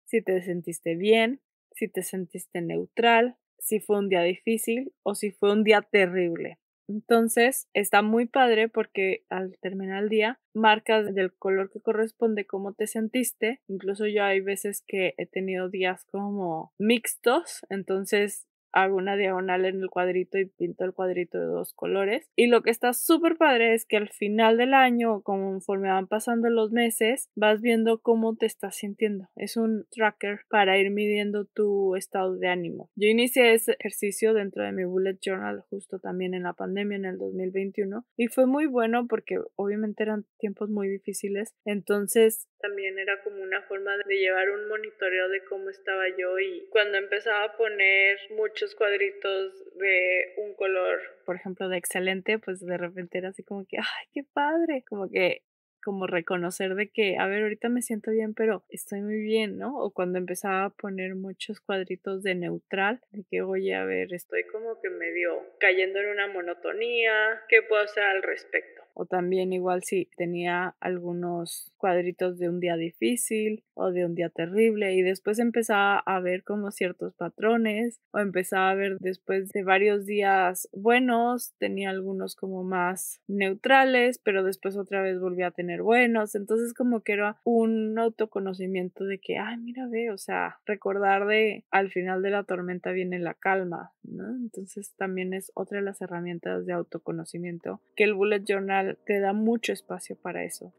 si te sentiste bien, si te sentiste neutral, si fue un día difícil o si fue un día terrible. Entonces está muy padre porque al terminar el día marcas del color que corresponde cómo te sentiste. Incluso yo hay veces que he tenido días como mixtos, entonces hago una diagonal en el cuadrito y pinto el cuadrito de dos colores. Y lo que está súper padre es que al final del año, conforme van pasando los meses, vas viendo cómo te estás sintiendo. Es un tracker para ir midiendo tu estado de ánimo. Yo inicié ese ejercicio dentro de mi bullet journal justo también en la pandemia en el 2021 y fue muy bueno porque obviamente eran tiempos muy difíciles. Entonces también era como una forma de llevar un monitoreo de cómo estaba yo y cuando empezaba a poner mucho cuadritos de un color, por ejemplo, de excelente, pues de repente era así como que, ay, qué padre, como que como reconocer de que, a ver, ahorita me siento bien, pero estoy muy bien, ¿no? O cuando empezaba a poner muchos cuadritos de neutral, de que, oye, a ver, estoy como que medio cayendo en una monotonía, ¿qué puedo hacer al respecto? o también igual si tenía algunos cuadritos de un día difícil o de un día terrible y después empezaba a ver como ciertos patrones o empezaba a ver después de varios días buenos tenía algunos como más neutrales pero después otra vez volvía a tener buenos entonces como que era un autoconocimiento de que ay mira ve o sea recordar de al final de la tormenta viene la calma entonces también es otra de las herramientas de autoconocimiento que el bullet journal te da mucho espacio para eso.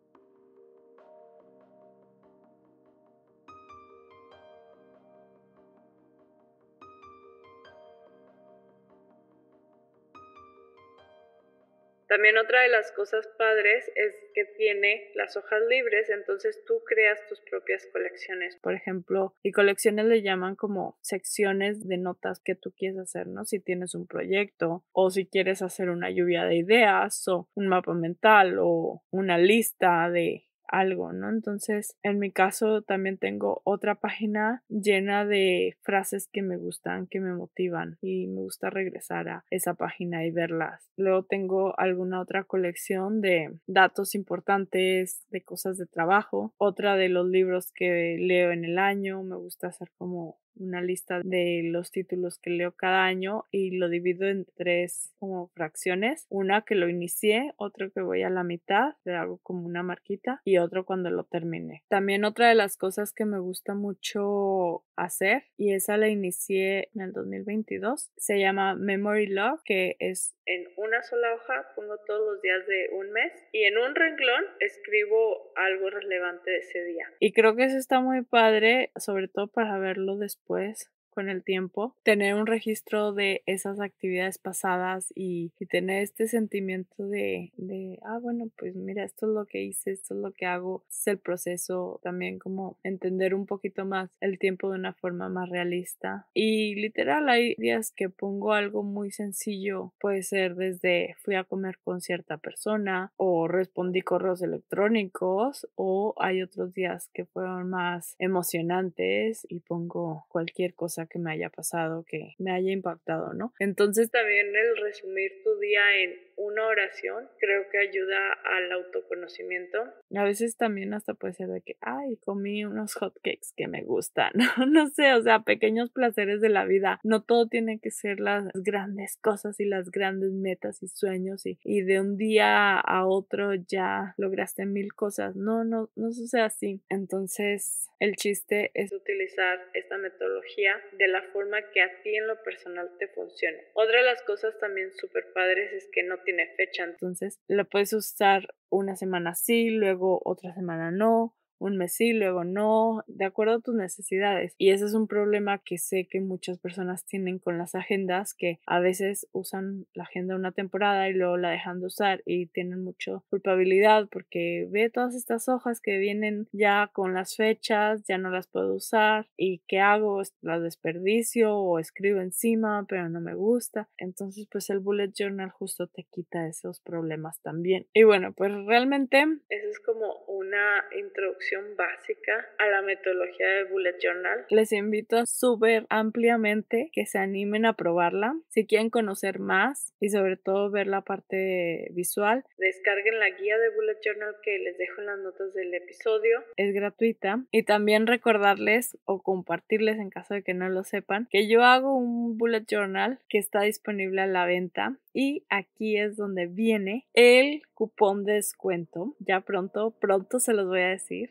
También otra de las cosas padres es que tiene las hojas libres, entonces tú creas tus propias colecciones, por ejemplo, y colecciones le llaman como secciones de notas que tú quieres hacer, ¿no? Si tienes un proyecto o si quieres hacer una lluvia de ideas o un mapa mental o una lista de algo, ¿no? Entonces, en mi caso también tengo otra página llena de frases que me gustan, que me motivan y me gusta regresar a esa página y verlas. Luego tengo alguna otra colección de datos importantes, de cosas de trabajo, otra de los libros que leo en el año, me gusta hacer como una lista de los títulos que leo cada año y lo divido en tres como fracciones. Una que lo inicié, otro que voy a la mitad, le hago como una marquita y otro cuando lo termine. También otra de las cosas que me gusta mucho hacer y esa la inicié en el 2022 se llama Memory Log que es en una sola hoja pongo todos los días de un mes y en un renglón escribo algo relevante de ese día. Y creo que eso está muy padre, sobre todo para verlo después pues con el tiempo, tener un registro de esas actividades pasadas y, tener este sentimiento de, de, ah, bueno, pues mira, esto es lo que hice, esto es lo que hago, es el proceso, también como entender un poquito más el tiempo de una forma más realista. Y literal, hay días que pongo algo muy sencillo, puede ser desde fui a comer con cierta persona o respondí correos electrónicos o hay otros días que fueron más emocionantes y pongo cualquier cosa que me haya pasado que me haya impactado, ¿no? Entonces también el resumir tu día en una oración creo que ayuda al autoconocimiento. A veces también hasta puede ser de que, ay, comí unos hotcakes que me gustan, no, sé, o sea, pequeños placeres de la vida. No todo tiene que ser las grandes cosas y las grandes metas y sueños y, y de un día a otro ya lograste mil cosas. No, no, no sucede así. Entonces, el chiste es utilizar esta metodología de la forma que a ti en lo personal te funcione. Otra de las cosas también súper padres es que no tienes fecha, entonces la puedes usar una semana sí, luego otra semana no, un mes y luego no, de acuerdo a tus necesidades. Y ese es un problema que sé que muchas personas tienen con las agendas, que a veces usan la agenda una temporada y luego la dejan de usar y tienen mucha culpabilidad porque ve todas estas hojas que vienen ya con las fechas, ya no las puedo usar y qué hago, las desperdicio o escribo encima, pero no me gusta. Entonces, pues el bullet journal justo te quita esos problemas también. Y bueno, pues realmente eso es como una introducción básica a la metodología del bullet journal. Les invito a subir ampliamente que se animen a probarla. Si quieren conocer más y sobre todo ver la parte visual, descarguen la guía de bullet journal que les dejo en las notas del episodio. Es gratuita y también recordarles o compartirles en caso de que no lo sepan que yo hago un bullet journal que está disponible a la venta y aquí es donde viene el cupón de descuento. Ya pronto, pronto se los voy a decir.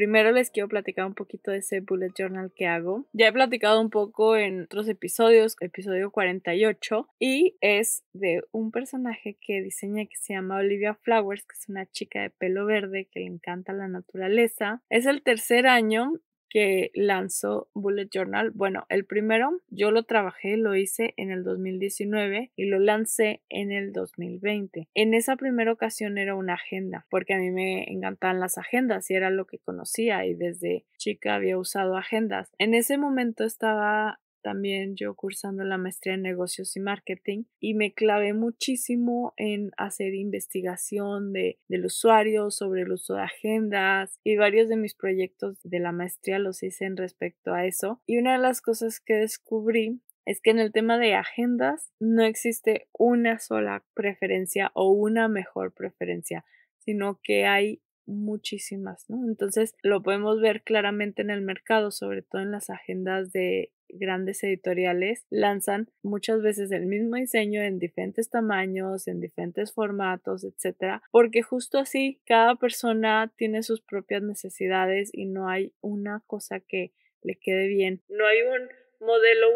Primero les quiero platicar un poquito de ese bullet journal que hago. Ya he platicado un poco en otros episodios, episodio 48, y es de un personaje que diseña que se llama Olivia Flowers, que es una chica de pelo verde que le encanta la naturaleza. Es el tercer año que lanzó Bullet Journal. Bueno, el primero yo lo trabajé, lo hice en el 2019 y lo lancé en el 2020. En esa primera ocasión era una agenda, porque a mí me encantaban las agendas y era lo que conocía y desde chica había usado agendas. En ese momento estaba también yo cursando la maestría en negocios y marketing y me clavé muchísimo en hacer investigación del usuario sobre el uso de agendas y varios de mis proyectos de la maestría los hice en respecto a eso y una de las cosas que descubrí es que en el tema de agendas no existe una sola preferencia o una mejor preferencia sino que hay muchísimas, ¿no? Entonces lo podemos ver claramente en el mercado, sobre todo en las agendas de grandes editoriales lanzan muchas veces el mismo diseño en diferentes tamaños, en diferentes formatos, etcétera, porque justo así cada persona tiene sus propias necesidades y no hay una cosa que le quede bien. No hay un modelo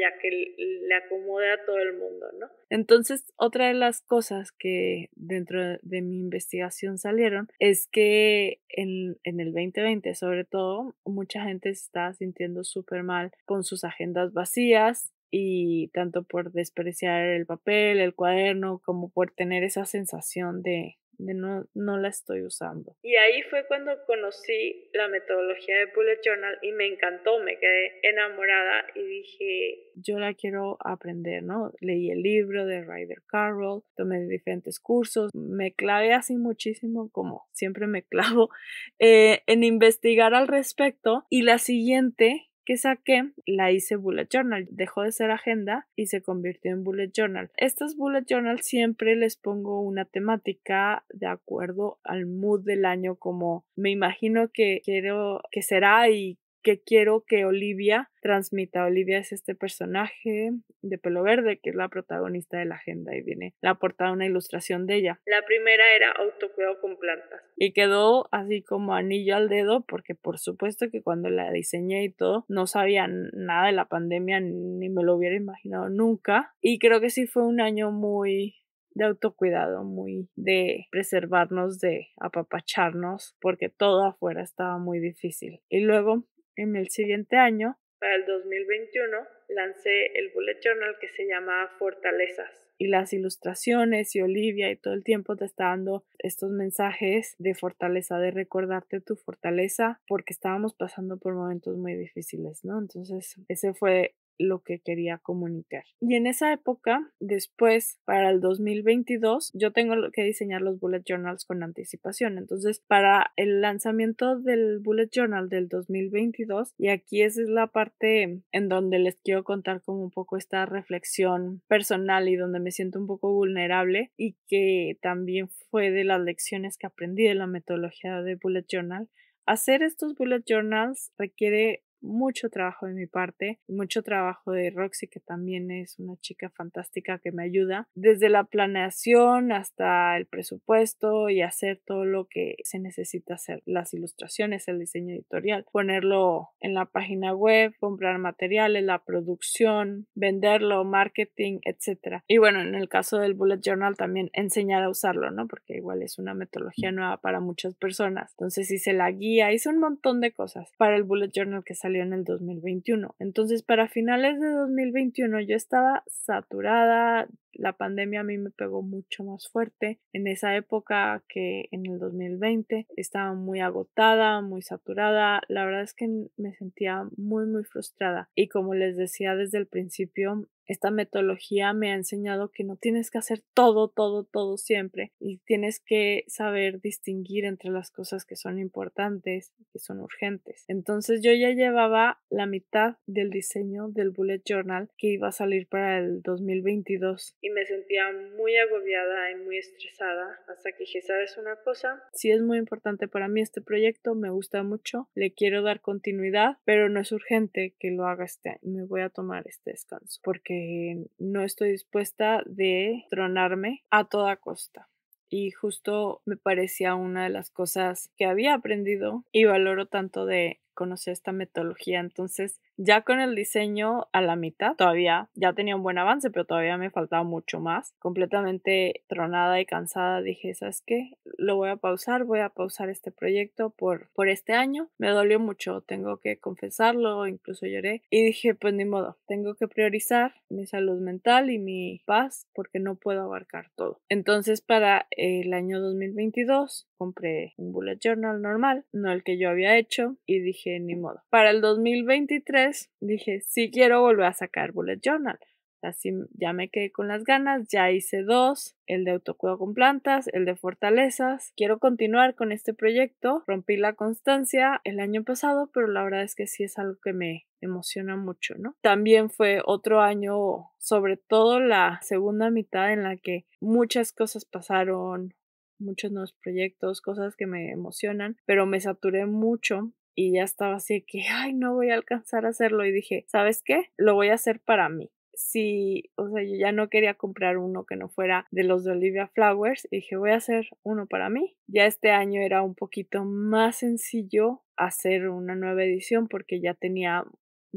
ya que le acomode a todo el mundo, ¿no? Entonces, otra de las cosas que dentro de mi investigación salieron es que en, en el 2020, sobre todo, mucha gente se está sintiendo súper mal con sus agendas vacías, y tanto por despreciar el papel, el cuaderno, como por tener esa sensación de, de no, no la estoy usando. Y ahí fue cuando conocí la metodología de Bullet Journal y me encantó, me quedé enamorada y dije, yo la quiero aprender, ¿no? Leí el libro de Ryder Carroll, tomé diferentes cursos, me clavé así muchísimo, como siempre me clavo, eh, en investigar al respecto y la siguiente que saqué, la hice bullet journal. Dejó de ser agenda y se convirtió en bullet journal. Estas bullet journal siempre les pongo una temática de acuerdo al mood del año, como me imagino que quiero que será y que quiero que Olivia transmita. Olivia es este personaje de pelo verde que es la protagonista de la agenda y viene la portada una ilustración de ella. La primera era autocuidado con plantas y quedó así como anillo al dedo porque por supuesto que cuando la diseñé y todo no sabía nada de la pandemia ni me lo hubiera imaginado nunca y creo que sí fue un año muy de autocuidado, muy de preservarnos, de apapacharnos, porque todo afuera estaba muy difícil. Y luego en el siguiente año, para el 2021, lancé el bullet journal que se llama Fortalezas y las ilustraciones y Olivia y todo el tiempo te está dando estos mensajes de fortaleza, de recordarte tu fortaleza porque estábamos pasando por momentos muy difíciles, ¿no? Entonces, ese fue lo que quería comunicar. Y en esa época, después, para el 2022, yo tengo que diseñar los bullet journals con anticipación. Entonces, para el lanzamiento del bullet journal del 2022, y aquí esa es la parte en donde les quiero contar como un poco esta reflexión personal y donde me siento un poco vulnerable y que también fue de las lecciones que aprendí de la metodología de bullet journal. Hacer estos bullet journals requiere mucho trabajo de mi parte, mucho trabajo de Roxy, que también es una chica fantástica que me ayuda, desde la planeación hasta el presupuesto y hacer todo lo que se necesita hacer, las ilustraciones, el diseño editorial, ponerlo en la página web, comprar materiales, la producción, venderlo, marketing, etc. Y bueno, en el caso del bullet journal también enseñar a usarlo, ¿no? Porque igual es una metodología mm. nueva para muchas personas. Entonces hice la guía, hice un montón de cosas para el bullet journal que salió en el 2021. Entonces, para finales de 2021 yo estaba saturada, la pandemia a mí me pegó mucho más fuerte en esa época que en el 2020. Estaba muy agotada, muy saturada. La verdad es que me sentía muy, muy frustrada. Y como les decía desde el principio, esta metodología me ha enseñado que no tienes que hacer todo, todo, todo siempre y tienes que saber distinguir entre las cosas que son importantes y que son urgentes. Entonces yo ya llevaba la mitad del diseño del bullet journal que iba a salir para el 2022 y me sentía muy agobiada y muy estresada hasta que dije, ¿sabes una cosa? Sí es muy importante para mí este proyecto, me gusta mucho, le quiero dar continuidad, pero no es urgente que lo haga este año, me voy a tomar este descanso porque no estoy dispuesta de tronarme a toda costa y justo me parecía una de las cosas que había aprendido y valoro tanto de conocer esta metodología. Entonces ya con el diseño a la mitad, todavía ya tenía un buen avance, pero todavía me faltaba mucho más. Completamente tronada y cansada, dije, ¿sabes qué? Lo voy a pausar, voy a pausar este proyecto por, por este año. Me dolió mucho, tengo que confesarlo, incluso lloré. Y dije, pues ni modo, tengo que priorizar mi salud mental y mi paz porque no puedo abarcar todo. Entonces, para el año 2022, compré un bullet journal normal, no el que yo había hecho, y dije, ni modo. Para el 2023, dije, si quiero volver a sacar bullet journal. Así ya me quedé con las ganas, ya hice dos, el de autocuidado con plantas, el de fortalezas. Quiero continuar con este proyecto. Rompí la constancia el año pasado, pero la verdad es que sí es algo que me emociona mucho, ¿no? También fue otro año, sobre todo la segunda mitad en la que muchas cosas pasaron, muchos nuevos proyectos, cosas que me emocionan, pero me saturé mucho y ya estaba así que, ay, no voy a alcanzar a hacerlo. Y dije, ¿sabes qué? Lo voy a hacer para mí. Si, o sea, yo ya no quería comprar uno que no fuera de los de Olivia Flowers, y dije, voy a hacer uno para mí. Ya este año era un poquito más sencillo hacer una nueva edición porque ya tenía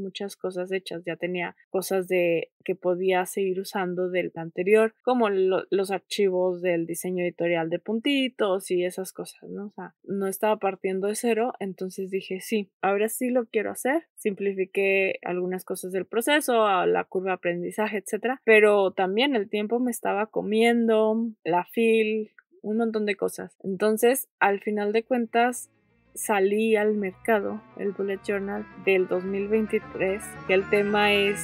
muchas cosas hechas, ya tenía cosas de que podía seguir usando del anterior, como los archivos del diseño editorial de puntitos y esas cosas, ¿no? O sea, no estaba partiendo de cero, entonces dije, sí, ahora sí lo quiero hacer, simplifiqué algunas cosas del proceso, la curva de aprendizaje, etcétera, pero también el tiempo me estaba comiendo, la fil, un montón de cosas. Entonces, al final de cuentas, salí al mercado el Bullet Journal del 2023, que el tema es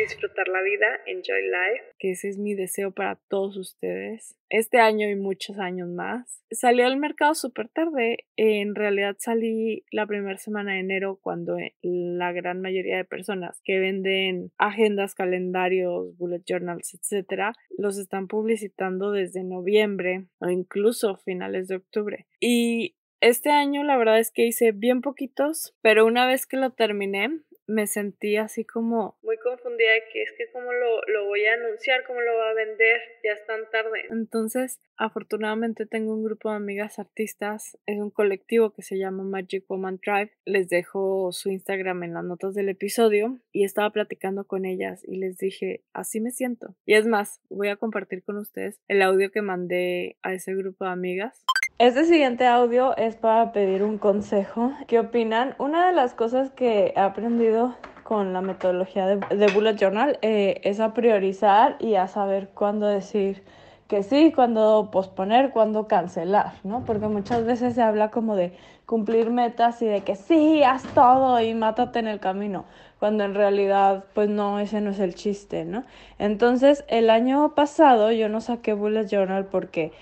disfrutar la vida, enjoy life. Que ese es mi deseo para todos ustedes, este año y muchos años más. Salí al mercado súper tarde, en realidad salí la primera semana de enero cuando eh, la gran mayoría de personas que venden agendas, calendarios, bullet journals, etcétera, los están publicitando desde noviembre o incluso finales de octubre. Y este año la verdad es que hice bien poquitos, pero una vez que lo terminé, me sentí así como muy confundida de que es que cómo lo, lo voy a anunciar, cómo lo va a vender, ya es tan tarde. Entonces, afortunadamente tengo un grupo de amigas artistas, es un colectivo que se llama Magic Woman Tribe. Les dejo su Instagram en las notas del episodio y estaba platicando con ellas y les dije, así me siento. Y es más, voy a compartir con ustedes el audio que mandé a ese grupo de amigas. Este siguiente audio es para pedir un consejo. ¿Qué opinan? Una de las cosas que he aprendido con la metodología de, Bullet Journal eh, es a priorizar y a saber cuándo decir que sí, cuándo posponer, cuándo cancelar, ¿no? Porque muchas veces se habla como de cumplir metas y de que sí, haz todo y mátate en el camino, cuando en realidad, pues no, ese no es el chiste, ¿no? Entonces, el año pasado yo no saqué Bullet Journal porque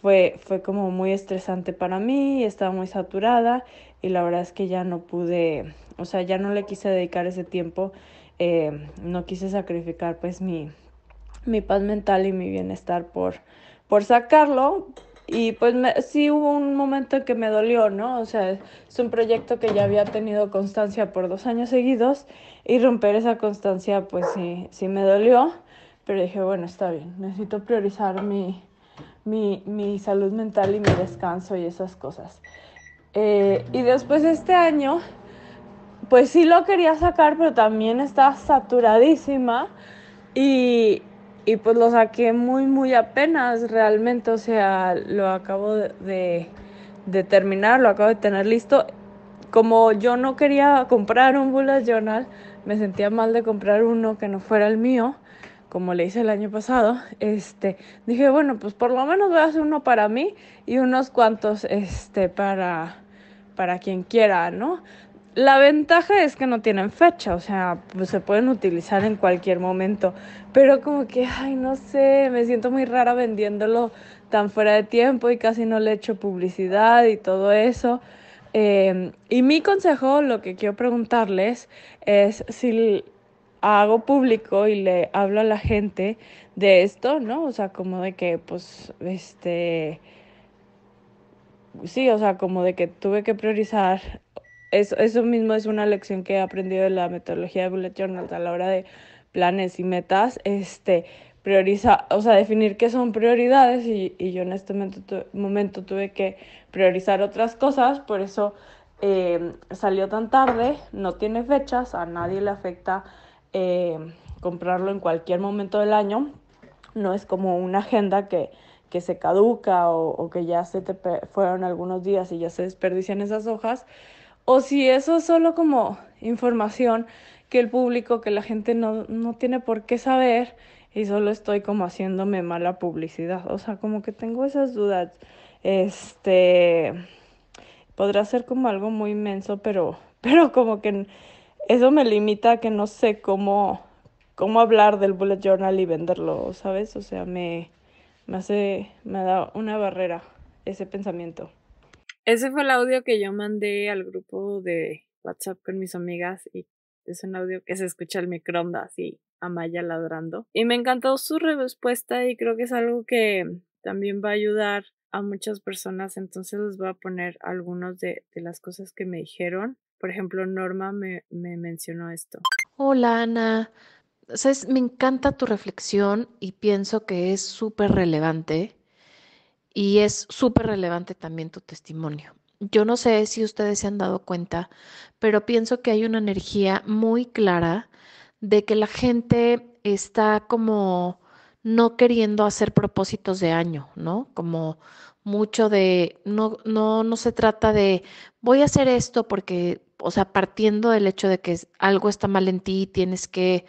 fue, como muy estresante para mí, estaba muy saturada y la verdad es que ya no pude, o sea, ya no le quise dedicar ese tiempo, eh, no quise sacrificar pues mi, mi paz mental y mi bienestar por, por sacarlo. Y pues sí hubo un momento en que me dolió, ¿no? O sea, es un proyecto que ya había tenido constancia por dos años seguidos y romper esa constancia pues sí, sí me dolió, pero dije, bueno, está bien, necesito priorizar mi, mi, salud mental y mi descanso y esas cosas. Eh, y después este año, pues sí lo quería sacar, pero también estaba saturadísima y, y pues lo saqué muy, muy apenas realmente, o sea, lo acabo de, de, terminar, lo acabo de tener listo. Como yo no quería comprar un bullet journal, me sentía mal de comprar uno que no fuera el mío como le hice el año pasado, este, dije, bueno, pues por lo menos voy a hacer uno para mí y unos cuantos este, para, para quien quiera, ¿no? La ventaja es que no tienen fecha, o sea, pues, se pueden utilizar en cualquier momento, pero como que, ay, no sé, me siento muy rara vendiéndolo tan fuera de tiempo y casi no le echo publicidad y todo eso. Em, y mi consejo, lo que quiero preguntarles es si hago público y le hablo a la gente de esto, ¿no? O sea, como de que, pues, este, sí, o sea, como de que tuve que priorizar. Eso, mismo es una lección que he aprendido de la metodología de Bullet Journal a la hora de planes y metas, este, prioriza, o sea, definir qué son prioridades y, yo en este momento, tuve que priorizar otras cosas, por eso eh, salió tan tarde, no tiene fechas, a nadie le afecta eh, comprarlo en cualquier momento del año. No es como una agenda que, que se caduca o, que ya se te fueron algunos días y ya se desperdician esas hojas. O si eso es solo como información que el público, que la gente no, no tiene por qué saber y solo estoy como haciéndome mala publicidad. O sea, como que tengo esas dudas. Este podrá ser como algo muy inmenso, pero, pero como que eso me limita que no sé cómo, cómo hablar del bullet journal y venderlo, ¿sabes? O sea, me, me hace, me da una barrera ese pensamiento. Ese fue el audio que yo mandé al grupo de WhatsApp con mis amigas y es un audio que se escucha el microondas y a Maya ladrando. Y me encantó su respuesta y creo que es algo que también va a ayudar a muchas personas. Entonces les voy a poner algunos de, de las cosas que me dijeron. Por ejemplo, Norma me, mencionó esto. Hola, Ana. me encanta tu reflexión y pienso que es súper relevante y es súper relevante también tu testimonio. Yo no sé si ustedes se han dado cuenta, pero pienso que hay una energía muy clara de que la gente está como no queriendo hacer propósitos de año, ¿no? Como mucho de, no, no, no se trata de, voy a hacer esto porque o sea, partiendo del hecho de que algo está mal en ti y tienes que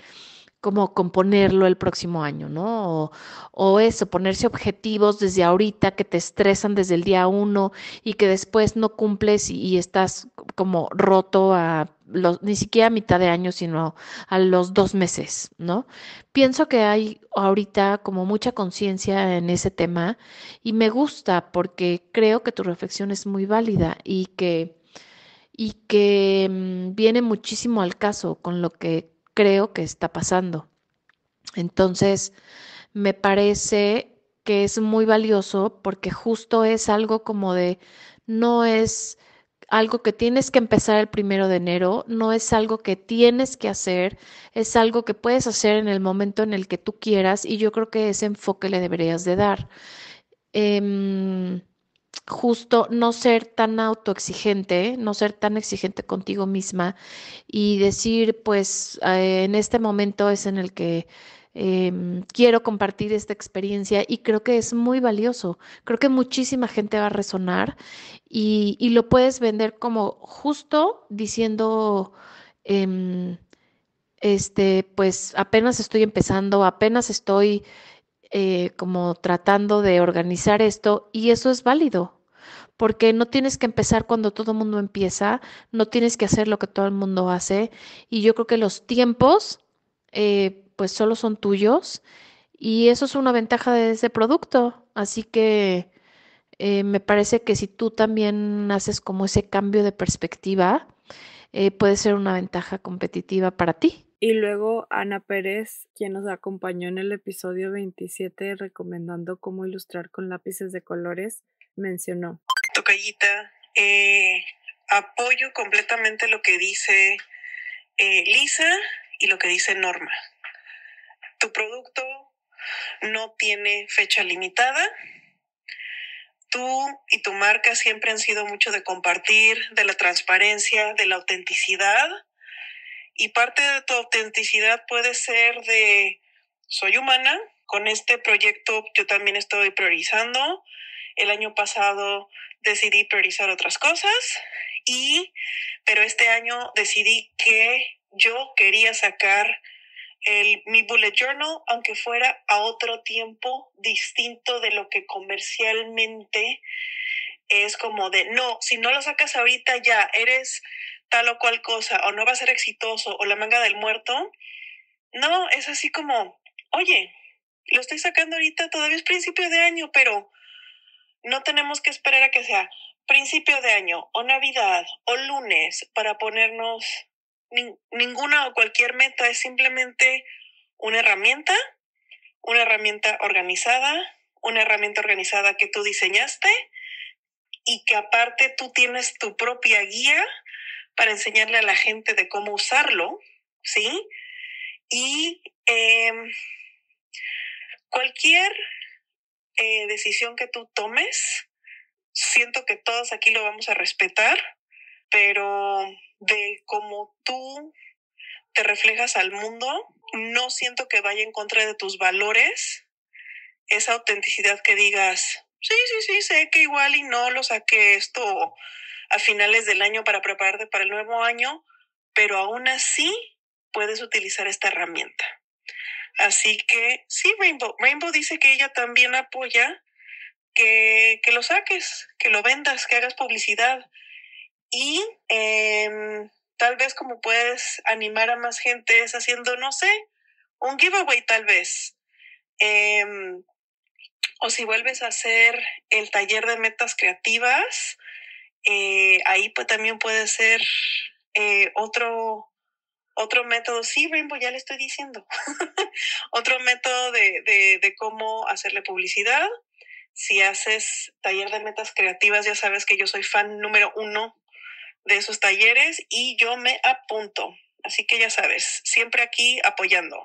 como componerlo el próximo año, ¿no? O, o, eso, ponerse objetivos desde ahorita que te estresan desde el día uno y que después no cumples y, y estás como roto a los, ni siquiera a mitad de año, sino a los dos meses, ¿no? Pienso que hay ahorita como mucha conciencia en ese tema y me gusta porque creo que tu reflexión es muy válida y que y que mm, viene muchísimo al caso con lo que creo que está pasando. Entonces, me parece que es muy valioso porque justo es algo como de, no es algo que tienes que empezar el primero de enero, no es algo que tienes que hacer, es algo que puedes hacer en el momento en el que tú quieras y yo creo que ese enfoque le deberías de dar. Em, justo no ser tan autoexigente, no ser tan exigente contigo misma y decir, pues eh, en este momento es en el que em, quiero compartir esta experiencia y creo que es muy valioso. Creo que muchísima gente va a resonar y, lo puedes vender como justo diciendo... Em, este, pues apenas estoy empezando, apenas estoy eh, como tratando de organizar esto y eso es válido, porque no tienes que empezar cuando todo el mundo empieza, no tienes que hacer lo que todo el mundo hace y yo creo que los tiempos eh, pues solo son tuyos y eso es una ventaja de ese producto, así que eh, me parece que si tú también haces como ese cambio de perspectiva, puede ser una ventaja competitiva para ti. Y luego Ana Pérez, quien nos acompañó en el episodio 27 recomendando cómo ilustrar con lápices de colores, mencionó. Tocayita, eh, apoyo completamente lo que dice eh, Lisa y lo que dice Norma. Tu producto no tiene fecha limitada. Tú y tu marca siempre han sido mucho de compartir, de la transparencia, de la autenticidad y parte de tu autenticidad puede ser de, soy humana, con este proyecto yo también estoy priorizando. El año pasado decidí priorizar otras cosas y, pero este año decidí que yo quería sacar el, mi bullet journal, aunque fuera a otro tiempo distinto de lo que comercialmente es como de, no, si no lo sacas ahorita ya, eres tal o cual cosa, o no va a ser exitoso, o la manga del muerto. No, es así como, oye, lo estoy sacando ahorita, todavía es principio de año, pero no tenemos que esperar a que sea principio de año o Navidad o lunes para ponernos ninguna o cualquier meta, es simplemente una herramienta, una herramienta organizada, una herramienta organizada que tú diseñaste y que aparte tú tienes tu propia guía para enseñarle a la gente de cómo usarlo, ¿sí? Y em, cualquier eh, decisión que tú tomes, siento que todos aquí lo vamos a respetar, pero de cómo tú te reflejas al mundo, no siento que vaya en contra de tus valores, esa autenticidad que digas, sí, sí, sí, sé que igual y no lo saqué esto a finales del año para prepararte para el nuevo año, pero aún así puedes utilizar esta herramienta. Así que sí, Rainbow. Rainbow dice que ella también apoya que, lo saques, que lo vendas, que hagas publicidad. Y em, tal vez como puedes animar a más gente es haciendo, no sé, un giveaway tal vez. Em, o si vuelves a hacer el taller de metas creativas, eh, ahí pues, también puede ser eh, otro, otro método. Sí, Rainbow, ya le estoy diciendo. otro método de, de, de cómo hacerle publicidad. Si haces taller de metas creativas, ya sabes que yo soy fan número uno de esos talleres y yo me apunto. Así que ya sabes, siempre aquí apoyando.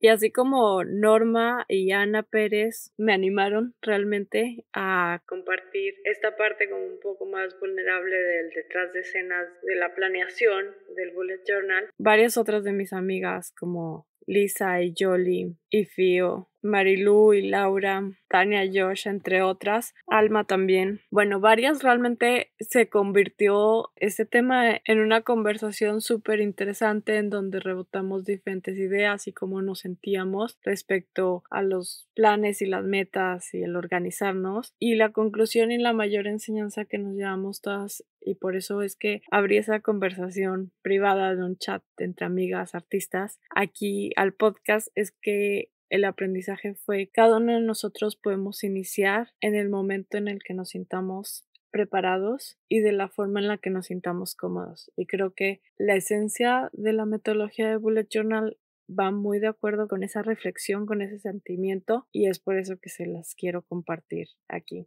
Y así como Norma y Ana Pérez me animaron realmente a compartir esta parte como un poco más vulnerable del detrás de escenas de la planeación del bullet journal, varias otras de mis amigas como Lisa y Jolie y Fio, Marilu y Laura, Tania y Josh, entre otras, Alma también. Bueno, varias realmente se convirtió este tema en una conversación súper interesante en donde rebotamos diferentes ideas y cómo nos sentíamos respecto a los planes y las metas y el organizarnos. Y la conclusión y la mayor enseñanza que nos llevamos todas y por eso es que abrí esa conversación privada de un chat entre amigas artistas aquí al podcast es que el aprendizaje fue cada uno de nosotros podemos iniciar en el momento en el que nos sintamos preparados y de la forma en la que nos sintamos cómodos. Y creo que la esencia de la metodología de Bullet Journal va muy de acuerdo con esa reflexión, con ese sentimiento y es por eso que se las quiero compartir aquí.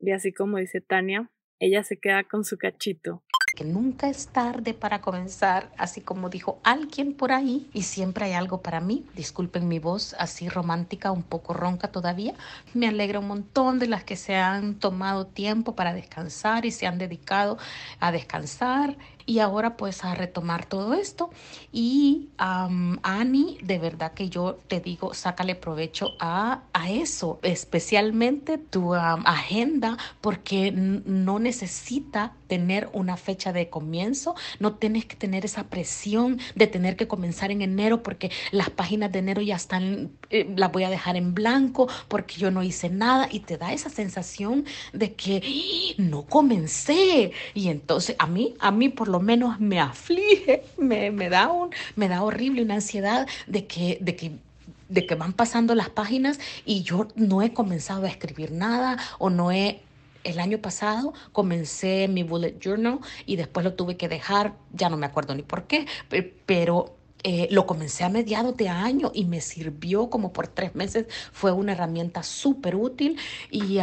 Y así como dice Tania, ella se queda con su cachito. Que nunca es tarde para comenzar, así como dijo alguien por ahí, y siempre hay algo para mí. Disculpen mi voz así romántica, un poco ronca todavía. Me alegra un montón de las que se han tomado tiempo para descansar y se han dedicado a descansar y ahora pues a retomar todo esto. Y Ani, de verdad que yo te digo, sácale provecho a, eso, especialmente tu agenda, porque no necesita tener una fecha de comienzo, no tienes que tener esa presión de tener que comenzar en enero porque las páginas de enero ya están, eh, las voy a dejar en blanco porque yo no hice nada y te da esa sensación de que ¡Ah! no comencé. Y entonces a mí, a mí por lo menos me aflige, me, da, un, me da horrible una ansiedad de que, de de que van pasando las páginas y yo no he comenzado a escribir nada o no he... El año pasado comencé mi bullet journal y después lo tuve que dejar, ya no me acuerdo ni por qué, pero eh, lo comencé a mediados de año y me sirvió como por tres meses. Fue una herramienta súper útil y,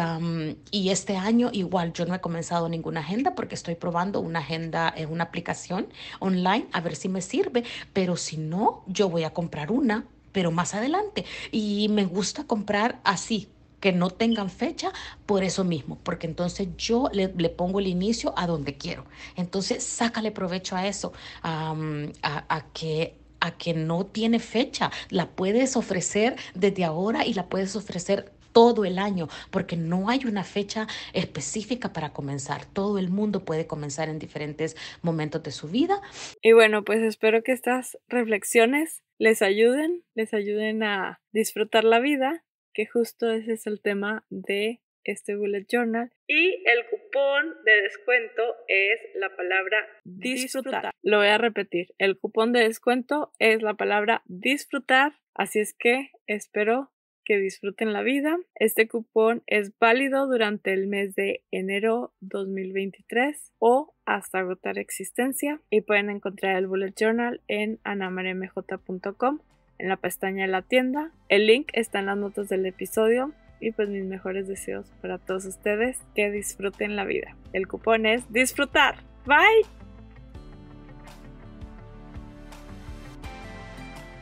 este año igual yo no he comenzado ninguna agenda porque estoy probando una agenda en eh, una aplicación online a ver si me sirve, pero si no, yo voy a comprar una pero más adelante. Y me gusta comprar así, que no tengan fecha por eso mismo, porque entonces yo le, pongo el inicio a donde quiero. Entonces, sácale provecho a eso, a, a que a que no tiene fecha. La puedes ofrecer desde ahora y la puedes ofrecer todo el año, porque no hay una fecha específica para comenzar. Todo el mundo puede comenzar en diferentes momentos de su vida. Y bueno, pues espero que estas reflexiones les ayuden, les ayuden a disfrutar la vida, que justo ese es el tema de este bullet journal. Y el cupón de descuento es la palabra disfrutar. Lo voy a repetir. El cupón de descuento es la palabra disfrutar. Así es que espero que disfruten la vida. Este cupón es válido durante el mes de enero 2023 o hasta agotar existencia y pueden encontrar el bullet journal en anamaremj.com en la pestaña de la tienda. El link está en las notas del episodio y pues mis mejores deseos para todos ustedes que disfruten la vida. El cupón es disfrutar. Bye.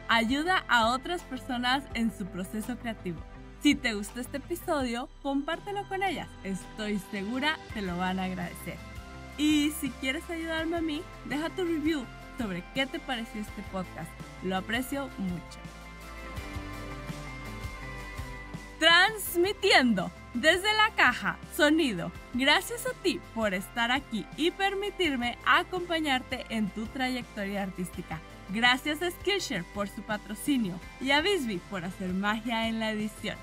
Ayuda a otras personas en su proceso creativo. Si te gustó este episodio, compártelo con ellas. Estoy segura te lo van a agradecer. Y si quieres ayudarme a mí, deja tu review sobre qué te pareció este podcast. Lo aprecio mucho. transmitiendo desde la caja Sonido. Gracias a ti por estar aquí y permitirme acompañarte en tu trayectoria artística. Gracias a Skillshare por su patrocinio y a Bisbee por hacer magia en la edición.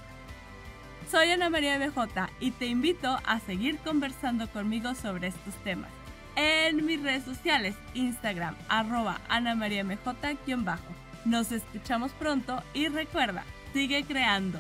Soy Ana María BJ y te invito a seguir conversando conmigo sobre estos temas. En mis redes sociales, Instagram, arroba Ana María bajo Nos escuchamos pronto y recuerda, sigue creando.